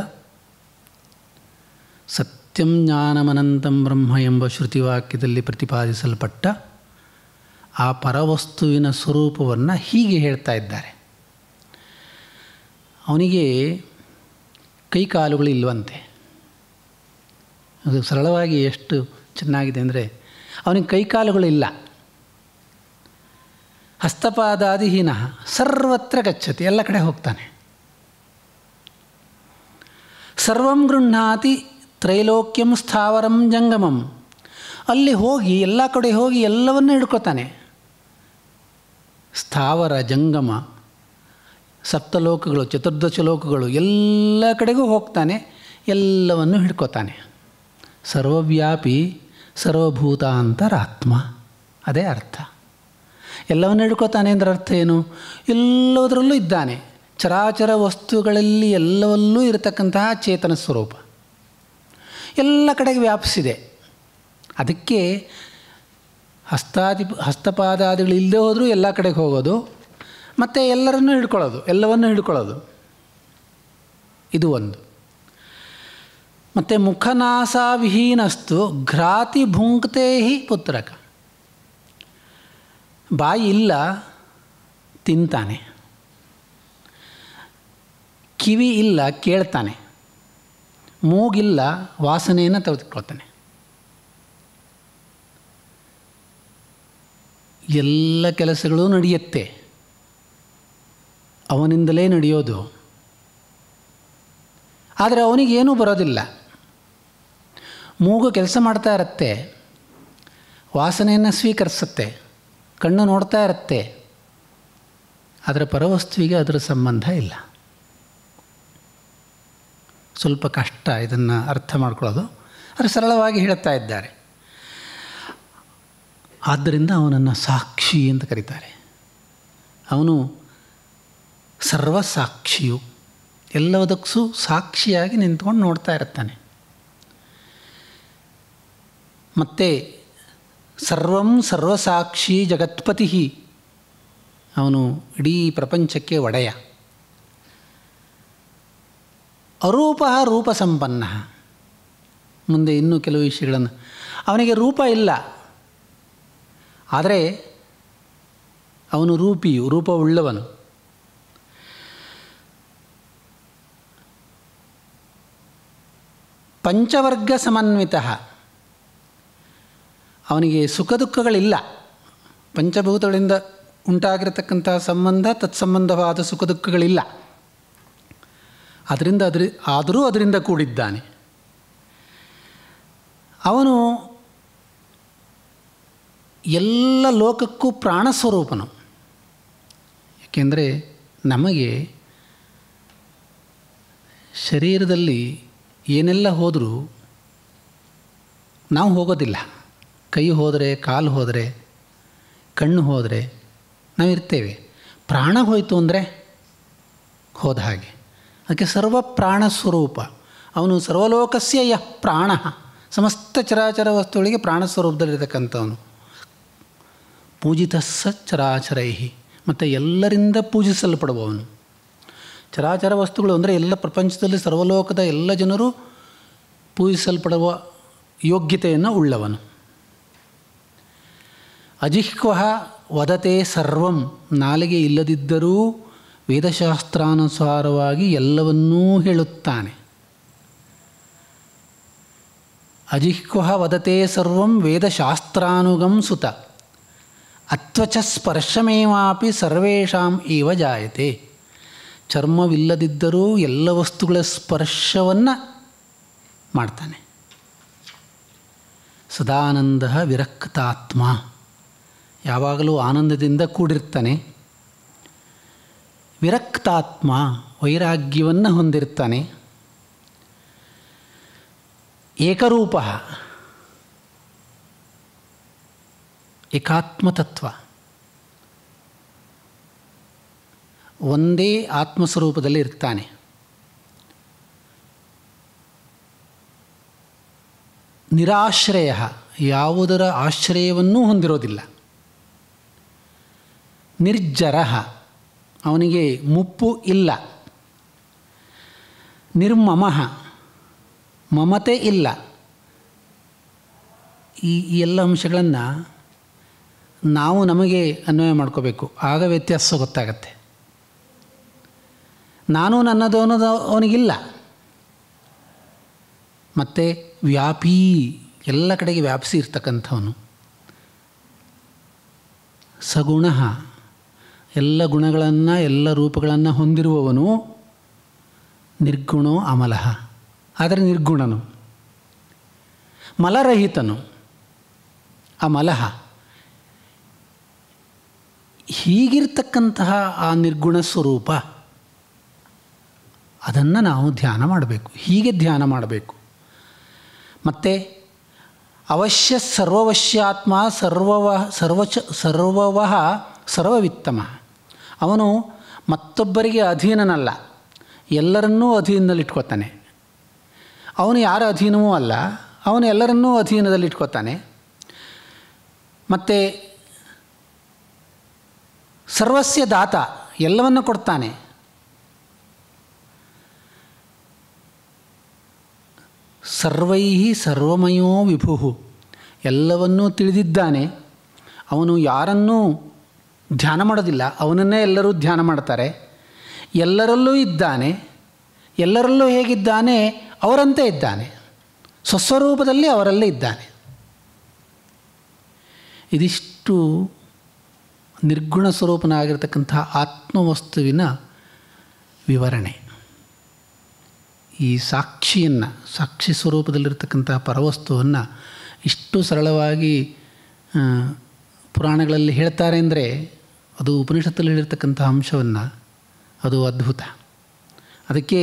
ಸತ್ಯಂ ಜ್ಞಾನಮನಂತಂ ಬ್ರಹ್ಮ ಎಂಬ ಶ್ರುತಿವಾಕ್ಯದಲ್ಲಿ ಪ್ರತಿಪಾದಿಸಲ್ಪಟ್ಟ ಆ ಪರವಸ್ತುವಿನ ಸ್ವರೂಪವನ್ನು ಹೀಗೆ ಹೇಳ್ತಾ ಇದ್ದಾರೆ ಅವನಿಗೆ ಕೈಕಾಲುಗಳು ಇಲ್ವಂತೆ ಅದು ಸರಳವಾಗಿ ಎಷ್ಟು ಚೆನ್ನಾಗಿದೆ ಅಂದರೆ ಅವನಿಗೆ ಕೈಕಾಲುಗಳಿಲ್ಲ ಹಸ್ತಪಾದಾದಿಹೀನ ಸರ್ವತ್ರ ಗಚ್ಚತಿ ಎಲ್ಲ ಕಡೆ ಹೋಗ್ತಾನೆ ಸರ್ವಂ ಗೃಹಾತಿ ತ್ರೈಲೋಕ್ಯಂ ಸ್ಥಾವರಂ ಜಂಗಮಂ ಅಲ್ಲಿ ಹೋಗಿ ಎಲ್ಲ ಕಡೆ ಹೋಗಿ ಎಲ್ಲವನ್ನೂ ಹಿಡ್ಕೊತಾನೆ ಸ್ಥಾವರ ಜಂಗಮ ಸಪ್ತಲೋಕಗಳು ಚತುರ್ದಶ ಲೋಕಗಳು ಎಲ್ಲ ಕಡೆಗೂ ಹೋಗ್ತಾನೆ ಎಲ್ಲವನ್ನು ಹಿಡ್ಕೋತಾನೆ ಸರ್ವವ್ಯಾಪಿ ಸರ್ವಭೂತಾಂತರಾತ್ಮ ಅದೇ ಅರ್ಥ ಎಲ್ಲವನ್ನು ಹಿಡ್ಕೋತಾನೆ ಅಂದರೆ ಅರ್ಥ ಏನು ಎಲ್ಲದರಲ್ಲೂ ಇದ್ದಾನೆ ಚರಾಚರ ವಸ್ತುಗಳಲ್ಲಿ ಎಲ್ಲವಲ್ಲೂ ಇರತಕ್ಕಂತಹ ಚೇತನ ಸ್ವರೂಪ ಎಲ್ಲ ಕಡೆಗೆ ವ್ಯಾಪಿಸಿದೆ ಅದಕ್ಕೆ ಹಸ್ತಾದಿ ಹಸ್ತಪಾದಾದಿಗಳು ಇಲ್ಲದೆ ಹೋದರೂ ಎಲ್ಲ ಕಡೆಗೆ ಹೋಗೋದು ಮತ್ತು ಎಲ್ಲರನ್ನೂ ಹಿಡ್ಕೊಳ್ಳೋದು ಎಲ್ಲವನ್ನು ಹಿಡ್ಕೊಳ್ಳೋದು ಇದು ಒಂದು ಮತ್ತು ಮುಖನಾಸಾವಿಹೀನಸ್ತು ಘ್ರಾತಿ ಭುಂಕ್ತೇ ಹಿ ಪುತ್ರಕ ಬಾಯಿ ಇಲ್ಲ ತಿಂತಾನೆ ಕಿವಿ ಇಲ್ಲ ಕೇಳ್ತಾನೆ ಮೂಗಿಲ್ಲ ವಾಸನೆಯನ್ನು ತೆಗೆದುಕೊಳ್ತಾನೆ ಎಲ್ಲ ಕೆಲಸಗಳು ನಡೆಯುತ್ತೆ ಅವನಿಂದಲೇ ನಡೆಯೋದು ಆದರೆ ಅವನಿಗೇನೂ ಬರೋದಿಲ್ಲ ಮೂಗು ಕೆಲಸ ಮಾಡ್ತಾ ಇರತ್ತೆ ವಾಸನೆಯನ್ನು ಸ್ವೀಕರಿಸುತ್ತೆ ಕಣ್ಣು ನೋಡ್ತಾ ಇರುತ್ತೆ ಅದರ ಪರವಸ್ತುವಿಗೆ ಅದರ ಸಂಬಂಧ ಇಲ್ಲ ಸ್ವಲ್ಪ ಕಷ್ಟ ಇದನ್ನು ಅರ್ಥ ಮಾಡ್ಕೊಳ್ಳೋದು ಆದರೆ ಸರಳವಾಗಿ ಹೇಳ್ತಾ ಇದ್ದಾರೆ ಆದ್ದರಿಂದ ಅವನನ್ನು ಸಾಕ್ಷಿ ಅಂತ ಕರೀತಾರೆ ಅವನು ಸರ್ವಸಾಕ್ಷಿಯು ಎಲ್ಲದಕ್ಕೂ ಸಾಕ್ಷಿಯಾಗಿ ನಿಂತ್ಕೊಂಡು ನೋಡ್ತಾ ಇರ್ತಾನೆ ಮತ್ತು ಸರ್ವಂ ಸರ್ವಸಾಕ್ಷಿ ಜಗತ್ಪತಿ ಅವನು ಇಡೀ ಪ್ರಪಂಚಕ್ಕೆ ಒಡೆಯ ಅರೂಪ ರೂಪಸಂಪನ್ನ ಮುಂದೆ ಇನ್ನೂ ಕೆಲವು ವಿಷಯಗಳನ್ನು ಅವನಿಗೆ ರೂಪ ಇಲ್ಲ ಆದರೆ ಅವನು ರೂಪಿಯು ರೂಪವುಳ್ಳವನು ಪಂಚವರ್ಗ ಸಮನ್ವಿತ ಅವನಿಗೆ ಸುಖ ದುಃಖಗಳಿಲ್ಲ ಪಂಚಭೂತಗಳಿಂದ ಉಂಟಾಗಿರತಕ್ಕಂತಹ ಸಂಬಂಧ ತತ್ಸಂಬಂಧವಾದ ಸುಖ ದುಃಖಗಳಿಲ್ಲ ಅದರಿಂದ ಅದ್ರ ಆದರೂ ಅದರಿಂದ ಕೂಡಿದ್ದಾನೆ ಅವನು ಎಲ್ಲ ಲೋಕಕ್ಕೂ ಪ್ರಾಣ ಸ್ವರೂಪನು ಏಕೆಂದರೆ ನಮಗೆ ಶರೀರದಲ್ಲಿ ಏನೆಲ್ಲ ಹೋದರೂ ನಾವು ಹೋಗೋದಿಲ್ಲ ಕೈ ಹೋದರೆ ಕಾಲು ಹೋದರೆ ಕಣ್ಣು ಹೋದರೆ ನಾವು ಇರ್ತೇವೆ ಪ್ರಾಣ ಹೋಯಿತು ಅಂದರೆ ಹೋದ ಹಾಗೆ ಅದಕ್ಕೆ ಸರ್ವ ಪ್ರಾಣ ಸ್ವರೂಪ ಅವನು ಸರ್ವಲೋಕಸ್ಯ ಯಃ ಪ್ರಾಣ ಸಮಸ್ತ ಚರಾಚರ ವಸ್ತುಗಳಿಗೆ ಪ್ರಾಣ ಸ್ವರೂಪದಲ್ಲಿರ್ತಕ್ಕಂಥವನು ಪೂಜಿತ ಸ ಚರಾಚರೈಹಿ ಮತ್ತು ಎಲ್ಲರಿಂದ ಪೂಜಿಸಲ್ಪಡುವವನು ಚರಾಚರ ವಸ್ತುಗಳು ಅಂದರೆ ಎಲ್ಲ ಪ್ರಪಂಚದಲ್ಲಿ ಸರ್ವಲೋಕದ ಎಲ್ಲ ಜನರು ಪೂಜಿಸಲ್ಪಡುವ ಯೋಗ್ಯತೆಯನ್ನು ಉಳ್ಳವನು ಅಜಿಹ್ವ ವದತೆ ಸರ್ವಂ ನಾಲಿಗೆ ಇಲ್ಲದಿದ್ದರೂ ವೇದಶಾಸ್ತ್ರಾನುಸಾರವಾಗಿ ಎಲ್ಲವನ್ನೂ ಹೇಳುತ್ತಾನೆ ಅಜಿಹ್ವ ವದತೆ ಸರ್ವಂ ವೇದಶಾಸ್ತ್ರಾನುಗಂ ಸುತ ಅತ್ವಚ ಸ್ಪರ್ಶಮೇವಾಪಿ ಸರ್ವೇಷಾಂ ಇವ ಜಾಯತೆ ಚರ್ಮವಿಲ್ಲದಿದ್ದರೂ ಎಲ್ಲ ವಸ್ತುಗಳ ಸ್ಪರ್ಶವನ್ನು ಮಾಡ್ತಾನೆ ಸದಾನಂದ ವಿರಕ್ತಾತ್ಮ ಯಾವಾಗಲೂ ಆನಂದದಿಂದ ಕೂಡಿರ್ತಾನೆ ವಿರಕ್ತಾತ್ಮ ವೈರಾಗ್ಯವನ್ನು ಹೊಂದಿರ್ತಾನೆ ಏಕರೂಪ ಏಕಾತ್ಮತತ್ವ ಒಂದೇ ಆತ್ಮಸ್ವರೂಪದಲ್ಲಿ ಇರ್ತಾನೆ ನಿರಾಶ್ರಯ ಯಾವುದರ ಆಶ್ರಯವನ್ನೂ ಹೊಂದಿರೋದಿಲ್ಲ ನಿರ್ಜರ ಅವನಿಗೆ ಮುಪ್ಪು ಇಲ್ಲ ನಿರ್ಮಮ ಮಮತೆ ಇಲ್ಲ ಈ ಎಲ್ಲ ಅಂಶಗಳನ್ನು ನಾವು ನಮಗೆ ಅನ್ವಯ ಮಾಡ್ಕೋಬೇಕು ಆಗ ವ್ಯತ್ಯಾಸ ಗೊತ್ತಾಗತ್ತೆ ನಾನು ನನ್ನದು ಅನ್ನೋದು ಅವನಿಗಿಲ್ಲ ಮತ್ತು ವ್ಯಾಪಿ ಎಲ್ಲ ಕಡೆಗೆ ವ್ಯಾಪಿಸಿ ಇರ್ತಕ್ಕಂಥವನು ಸಗುಣ ಎಲ್ಲ ಗುಣಗಳನ್ನು ಎಲ್ಲ ರೂಪಗಳನ್ನು ಹೊಂದಿರುವವನು ನಿರ್ಗುಣೋ ಅಮಲಹ ಆದರೆ ನಿರ್ಗುಣನು ಮಲರಹಿತನು ಅಮಲಹ ಹೀಗಿರ್ತಕ್ಕಂತಹ ಆ ನಿರ್ಗುಣ ಸ್ವರೂಪ ಅದನ್ನು ನಾವು ಧ್ಯಾನ ಮಾಡಬೇಕು ಹೀಗೆ ಧ್ಯಾನ ಮಾಡಬೇಕು ಮತ್ತು ಅವಶ್ಯ ಸರ್ವವಶ್ಯಾತ್ಮ ಸರ್ವವ ಸರ್ವಚ ಸರ್ವವ ಸರ್ವವಿತ್ತಮ ಅವನು ಮತ್ತೊಬ್ಬರಿಗೆ ಅಧೀನನಲ್ಲ ಎಲ್ಲರನ್ನೂ ಅಧೀನದಲ್ಲಿಟ್ಕೋತಾನೆ ಅವನು ಯಾರ ಅಧೀನವೂ ಅಲ್ಲ ಅವನು ಎಲ್ಲರನ್ನೂ ಅಧೀನದಲ್ಲಿಟ್ಕೋತಾನೆ ಮತ್ತು ಸರ್ವಸ್ಯ ದಾತ ಎಲ್ಲವನ್ನು ಕೊಡ್ತಾನೆ ಸರ್ವೈ ಸರ್ವಮಯೋ ವಿಭು ಎಲ್ಲವನ್ನೂ ತಿಳಿದಿದ್ದಾನೆ ಅವನು ಯಾರನ್ನೂ ಧ್ಯಾನ ಮಾಡೋದಿಲ್ಲ ಅವನನ್ನೇ ಎಲ್ಲರೂ ಧ್ಯಾನ ಮಾಡ್ತಾರೆ ಎಲ್ಲರಲ್ಲೂ ಇದ್ದಾನೆ ಎಲ್ಲರಲ್ಲೂ ಹೇಗಿದ್ದಾನೆ ಅವರಂತೆ ಇದ್ದಾನೆ ಸ್ವಸ್ವರೂಪದಲ್ಲಿ ಅವರಲ್ಲೇ ಇದ್ದಾನೆ ಇದಿಷ್ಟು ನಿರ್ಗುಣ ಸ್ವರೂಪನಾಗಿರ್ತಕ್ಕಂತಹ ಆತ್ಮವಸ್ತುವಿನ ವಿವರಣೆ ಈ ಸಾಕ್ಷಿಯನ್ನು ಸಾಕ್ಷಿ ಸ್ವರೂಪದಲ್ಲಿರ್ತಕ್ಕಂತಹ ಪರವಸ್ತುವನ್ನು ಇಷ್ಟು ಸರಳವಾಗಿ ಪುರಾಣಗಳಲ್ಲಿ ಹೇಳ್ತಾರೆ ಅಂದರೆ ಅದು ಉಪನಿಷತ್ತಲ್ಲಿ ಹೇಳಿರ್ತಕ್ಕಂಥ ಅಂಶವನ್ನು ಅದು ಅದ್ಭುತ ಅದಕ್ಕೆ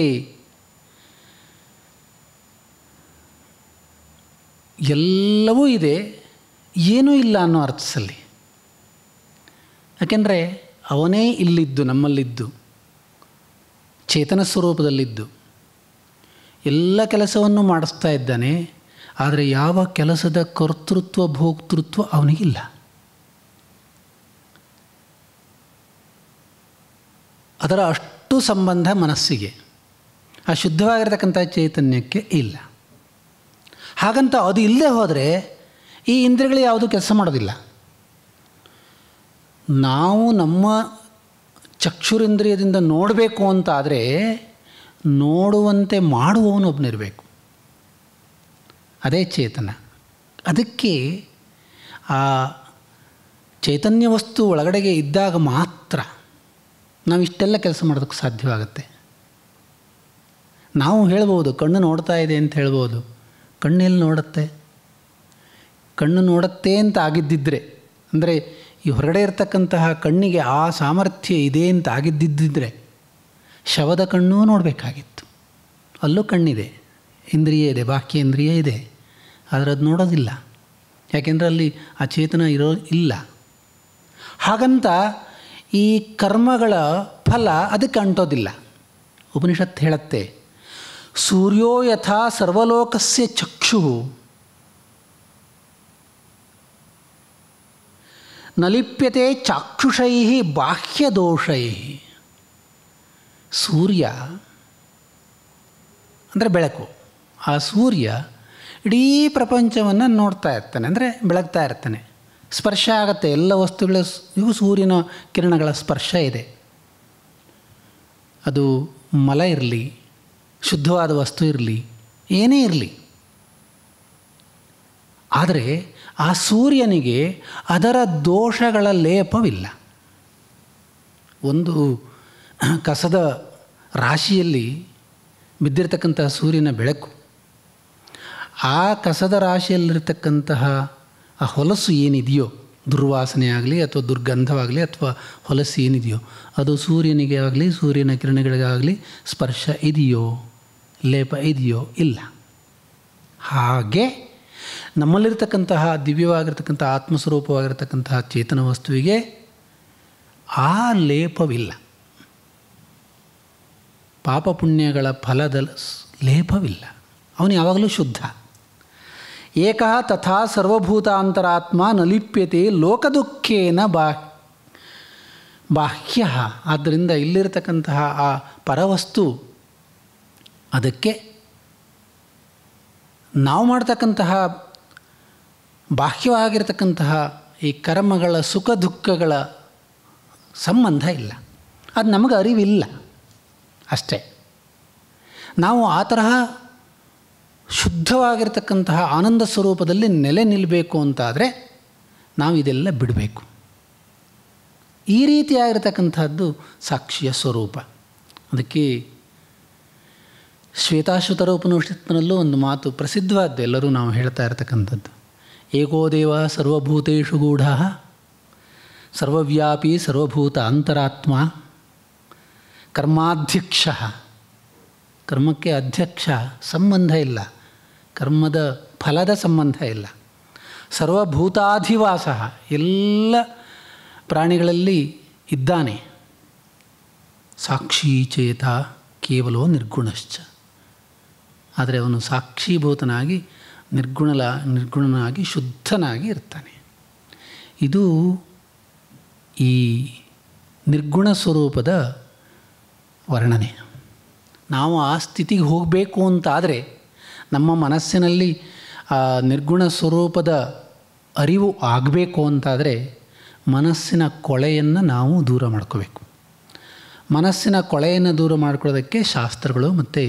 ಎಲ್ಲವೂ ಇದೆ ಏನೂ ಇಲ್ಲ ಅನ್ನೋ ಅರ್ಥದಲ್ಲಿ ಯಾಕೆಂದರೆ ಅವನೇ ಇಲ್ಲಿದ್ದು ನಮ್ಮಲ್ಲಿದ್ದು ಚೇತನ ಸ್ವರೂಪದಲ್ಲಿದ್ದು ಎಲ್ಲ ಕೆಲಸವನ್ನು ಮಾಡಿಸ್ತಾ ಇದ್ದಾನೆ ಆದರೆ ಯಾವ ಕೆಲಸದ ಕರ್ತೃತ್ವ ಭೋಕ್ತೃತ್ವ ಅವನಿಗಿಲ್ಲ ಅದರ ಅಷ್ಟು ಸಂಬಂಧ ಮನಸ್ಸಿಗೆ ಆ ಶುದ್ಧವಾಗಿರತಕ್ಕಂಥ ಚೈತನ್ಯಕ್ಕೆ ಇಲ್ಲ ಹಾಗಂತ ಅದು ಇಲ್ಲದೆ ಹೋದರೆ ಈ ಇಂದ್ರಿಯಗಳು ಯಾವುದೂ ಕೆಲಸ ಮಾಡೋದಿಲ್ಲ ನಾವು ನಮ್ಮ ಚಕ್ಷುರೇಂದ್ರಿಯದಿಂದ ನೋಡಬೇಕು ಅಂತಾದರೆ ನೋಡುವಂತೆ ಮಾಡುವವನೊಬ್ಬನಿರಬೇಕು ಅದೇ ಚೇತನ ಅದಕ್ಕೆ ಆ ಚೈತನ್ಯ ವಸ್ತು ಒಳಗಡೆಗೆ ಇದ್ದಾಗ ಮಾತ್ರ ನಾವು ಇಷ್ಟೆಲ್ಲ ಕೆಲಸ ಮಾಡೋದಕ್ಕೆ ಸಾಧ್ಯವಾಗುತ್ತೆ ನಾವು ಹೇಳ್ಬೋದು ಕಣ್ಣು ನೋಡ್ತಾ ಇದೆ ಅಂತ ಹೇಳ್ಬೋದು ಕಣ್ಣೆಲ್ಲಿ ನೋಡುತ್ತೆ ಕಣ್ಣು ನೋಡುತ್ತೆ ಅಂತ ಆಗಿದ್ದಿದ್ರೆ ಅಂದರೆ ಈ ಹೊರಗಡೆ ಇರತಕ್ಕಂತಹ ಕಣ್ಣಿಗೆ ಆ ಸಾಮರ್ಥ್ಯ ಇದೆ ಅಂತ ಆಗಿದ್ದಿದ್ದರೆ ಶವದ ಕಣ್ಣೂ ನೋಡಬೇಕಾಗಿತ್ತು ಅಲ್ಲೂ ಕಣ್ಣಿದೆ ಇಂದ್ರಿಯ ಇದೆ ಇಂದ್ರಿಯ ಇದೆ ಆದರೆ ಅದು ನೋಡೋದಿಲ್ಲ ಯಾಕೆಂದರೆ ಅಲ್ಲಿ ಆ ಚೇತನ ಇರೋ ಇಲ್ಲ ಹಾಗಂತ ಈ ಕರ್ಮಗಳ ಫಲ ಅದಕ್ಕೆ ಅಂಟೋದಿಲ್ಲ ಉಪನಿಷತ್ತು ಹೇಳತ್ತೆ ಸೂರ್ಯೋ ಯಥಾ ಸರ್ವಲೋಕಸ್ಯ ಚಕ್ಷು ನಲಿಪ್ಯತೆ ಚಾಕ್ಷುಷೈ ಬಾಹ್ಯದೋಷೈ ಸೂರ್ಯ ಅಂದರೆ ಬೆಳಕು ಆ ಸೂರ್ಯ ಇಡೀ ಪ್ರಪಂಚವನ್ನು ನೋಡ್ತಾ ಇರ್ತಾನೆ ಅಂದರೆ ಬೆಳಗ್ತಾ ಇರ್ತಾನೆ ಸ್ಪರ್ಶ ಆಗುತ್ತೆ ಎಲ್ಲ ವಸ್ತುಗಳ ಇವು ಸೂರ್ಯನ ಕಿರಣಗಳ ಸ್ಪರ್ಶ ಇದೆ ಅದು ಮಲ ಇರಲಿ ಶುದ್ಧವಾದ ವಸ್ತು ಇರಲಿ ಏನೇ ಇರಲಿ ಆದರೆ ಆ ಸೂರ್ಯನಿಗೆ ಅದರ ದೋಷಗಳ ಲೇಪವಿಲ್ಲ ಒಂದು ಕಸದ ರಾಶಿಯಲ್ಲಿ ಬಿದ್ದಿರತಕ್ಕಂತಹ ಸೂರ್ಯನ ಬೆಳಕು ಆ ಕಸದ ರಾಶಿಯಲ್ಲಿರ್ತಕ್ಕಂತಹ ಆ ಹೊಲಸು ಏನಿದೆಯೋ ದುರ್ವಾಸನೆ ಆಗಲಿ ಅಥವಾ ದುರ್ಗಂಧವಾಗಲಿ ಅಥವಾ ಹೊಲಸು ಏನಿದೆಯೋ ಅದು ಸೂರ್ಯನಿಗೆ ಆಗಲಿ ಸೂರ್ಯನ ಕಿರಣಗಳಿಗಾಗಲಿ ಸ್ಪರ್ಶ ಇದೆಯೋ ಲೇಪ ಇದೆಯೋ ಇಲ್ಲ ಹಾಗೆ ನಮ್ಮಲ್ಲಿರ್ತಕ್ಕಂತಹ ದಿವ್ಯವಾಗಿರ್ತಕ್ಕಂಥ ಆತ್ಮಸ್ವರೂಪವಾಗಿರ್ತಕ್ಕಂತಹ ಚೇತನ ವಸ್ತುವಿಗೆ ಆ ಲೇಪವಿಲ್ಲ ಪಾಪ ಪುಣ್ಯಗಳ ಫಲದ ಲೇಪವಿಲ್ಲ ಅವನು ಯಾವಾಗಲೂ ಶುದ್ಧ ಏಕ ತಥಾ ಸರ್ವಭೂತಾಂತರಾತ್ಮ ನಲಿಪ್ಯತೆ ಲೋಕದುಃಖೇನ ಬಾ ಬಾಹ್ಯ ಆದ್ದರಿಂದ ಇಲ್ಲಿರತಕ್ಕಂತಹ ಆ ಪರವಸ್ತು ಅದಕ್ಕೆ ನಾವು ಮಾಡ್ತಕ್ಕಂತಹ ಬಾಹ್ಯವಾಗಿರ್ತಕ್ಕಂತಹ ಈ ಕರ್ಮಗಳ ಸುಖ ದುಃಖಗಳ ಸಂಬಂಧ ಇಲ್ಲ ಅದು ನಮಗೆ ಅರಿವಿಲ್ಲ ಅಷ್ಟೇ ನಾವು ಆ ತರಹ ಶುದ್ಧವಾಗಿರ್ತಕ್ಕಂತಹ ಆನಂದ ಸ್ವರೂಪದಲ್ಲಿ ನೆಲೆ ನಿಲ್ಲಬೇಕು ಅಂತಾದರೆ ನಾವು ಇದೆಲ್ಲ ಬಿಡಬೇಕು ಈ ರೀತಿಯಾಗಿರ್ತಕ್ಕಂಥದ್ದು ಸಾಕ್ಷಿಯ ಸ್ವರೂಪ ಅದಕ್ಕೆ ಉಪನಿಷತ್ನಲ್ಲೂ ಒಂದು ಮಾತು ಪ್ರಸಿದ್ಧವಾದ್ದು ಎಲ್ಲರೂ ನಾವು ಹೇಳ್ತಾ ಇರತಕ್ಕಂಥದ್ದು ಏಕೋ ದೇವ ಸರ್ವಭೂತೇಶು ಗೂಢ ಸರ್ವವ್ಯಾಪಿ ಸರ್ವಭೂತ ಅಂತರಾತ್ಮ ಕರ್ಮಾಧ್ಯಕ್ಷ ಕರ್ಮಕ್ಕೆ ಅಧ್ಯಕ್ಷ ಸಂಬಂಧ ಇಲ್ಲ ಕರ್ಮದ ಫಲದ ಸಂಬಂಧ ಇಲ್ಲ ಸರ್ವಭೂತಾಧಿವಾಸ ಎಲ್ಲ ಪ್ರಾಣಿಗಳಲ್ಲಿ ಇದ್ದಾನೆ ಸಾಕ್ಷೀಚೇತ ಕೇವಲೋ ನಿರ್ಗುಣಶ್ಚ ಆದರೆ ಅವನು ಸಾಕ್ಷೀಭೂತನಾಗಿ ನಿರ್ಗುಣಲ ನಿರ್ಗುಣನಾಗಿ ಶುದ್ಧನಾಗಿ ಇರ್ತಾನೆ ಇದು ಈ ನಿರ್ಗುಣ ಸ್ವರೂಪದ ವರ್ಣನೆ ನಾವು ಆ ಸ್ಥಿತಿಗೆ ಹೋಗಬೇಕು ಅಂತಾದರೆ ನಮ್ಮ ಮನಸ್ಸಿನಲ್ಲಿ ಆ ನಿರ್ಗುಣ ಸ್ವರೂಪದ ಅರಿವು ಆಗಬೇಕು ಅಂತಾದರೆ ಮನಸ್ಸಿನ ಕೊಳೆಯನ್ನು ನಾವು ದೂರ ಮಾಡ್ಕೋಬೇಕು ಮನಸ್ಸಿನ ಕೊಳೆಯನ್ನು ದೂರ ಮಾಡ್ಕೊಳ್ಳೋದಕ್ಕೆ ಶಾಸ್ತ್ರಗಳು ಮತ್ತು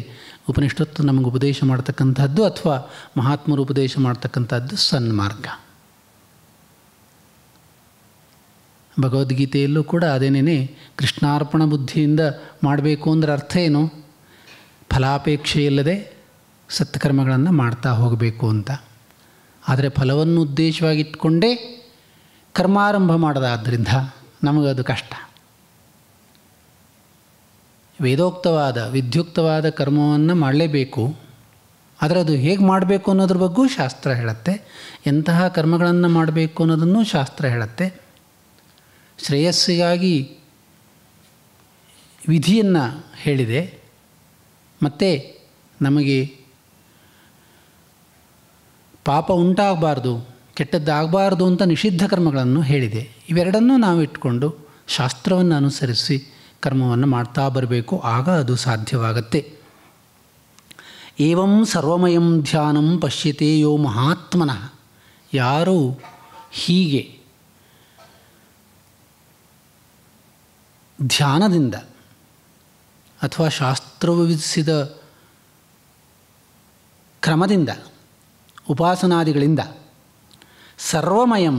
ಉಪನಿಷತ್ತು ನಮಗೆ ಉಪದೇಶ ಮಾಡ್ತಕ್ಕಂಥದ್ದು ಅಥವಾ ಮಹಾತ್ಮರು ಉಪದೇಶ ಮಾಡ್ತಕ್ಕಂಥದ್ದು ಸನ್ಮಾರ್ಗ ಭಗವದ್ಗೀತೆಯಲ್ಲೂ ಕೂಡ ಅದೇನೇ ಕೃಷ್ಣಾರ್ಪಣ ಬುದ್ಧಿಯಿಂದ ಮಾಡಬೇಕು ಅಂದ್ರೆ ಅರ್ಥ ಏನು ಫಲಾಪೇಕ್ಷೆ ಇಲ್ಲದೆ ಸತ್ಕರ್ಮಗಳನ್ನು ಮಾಡ್ತಾ ಹೋಗಬೇಕು ಅಂತ ಆದರೆ ಫಲವನ್ನು ಉದ್ದೇಶವಾಗಿಟ್ಕೊಂಡೇ ಕರ್ಮಾರಂಭ ಮಾಡೋದಾದ್ದರಿಂದ ನಮಗದು ಕಷ್ಟ ವೇದೋಕ್ತವಾದ ವಿದ್ಯುಕ್ತವಾದ ಕರ್ಮವನ್ನು ಮಾಡಲೇಬೇಕು ಆದರೆ ಅದು ಹೇಗೆ ಮಾಡಬೇಕು ಅನ್ನೋದ್ರ ಬಗ್ಗೆ ಶಾಸ್ತ್ರ ಹೇಳುತ್ತೆ ಎಂತಹ ಕರ್ಮಗಳನ್ನು ಮಾಡಬೇಕು ಅನ್ನೋದನ್ನು ಶಾಸ್ತ್ರ ಹೇಳುತ್ತೆ ಶ್ರೇಯಸ್ಸಿಗಾಗಿ ವಿಧಿಯನ್ನು ಹೇಳಿದೆ ಮತ್ತು ನಮಗೆ ಪಾಪ ಉಂಟಾಗಬಾರ್ದು ಕೆಟ್ಟದ್ದಾಗಬಾರ್ದು ಅಂತ ನಿಷಿದ್ಧ ಕರ್ಮಗಳನ್ನು ಹೇಳಿದೆ ಇವೆರಡನ್ನೂ ನಾವು ಇಟ್ಕೊಂಡು ಶಾಸ್ತ್ರವನ್ನು ಅನುಸರಿಸಿ ಕರ್ಮವನ್ನು ಮಾಡ್ತಾ ಬರಬೇಕು ಆಗ ಅದು ಸಾಧ್ಯವಾಗತ್ತೆ ಏವಂ ಸರ್ವಮಯಂ ಧ್ಯಾನಂ ಪಶ್ಯತೆ ಯೋ ಮಹಾತ್ಮನಃ ಯಾರು ಹೀಗೆ ಧ್ಯಾನದಿಂದ ಅಥವಾ ಶಾಸ್ತ್ರವಿಧಿಸಿದ ಕ್ರಮದಿಂದ ಉಪಾಸನಾದಿಗಳಿಂದ ಸರ್ವಮಯಂ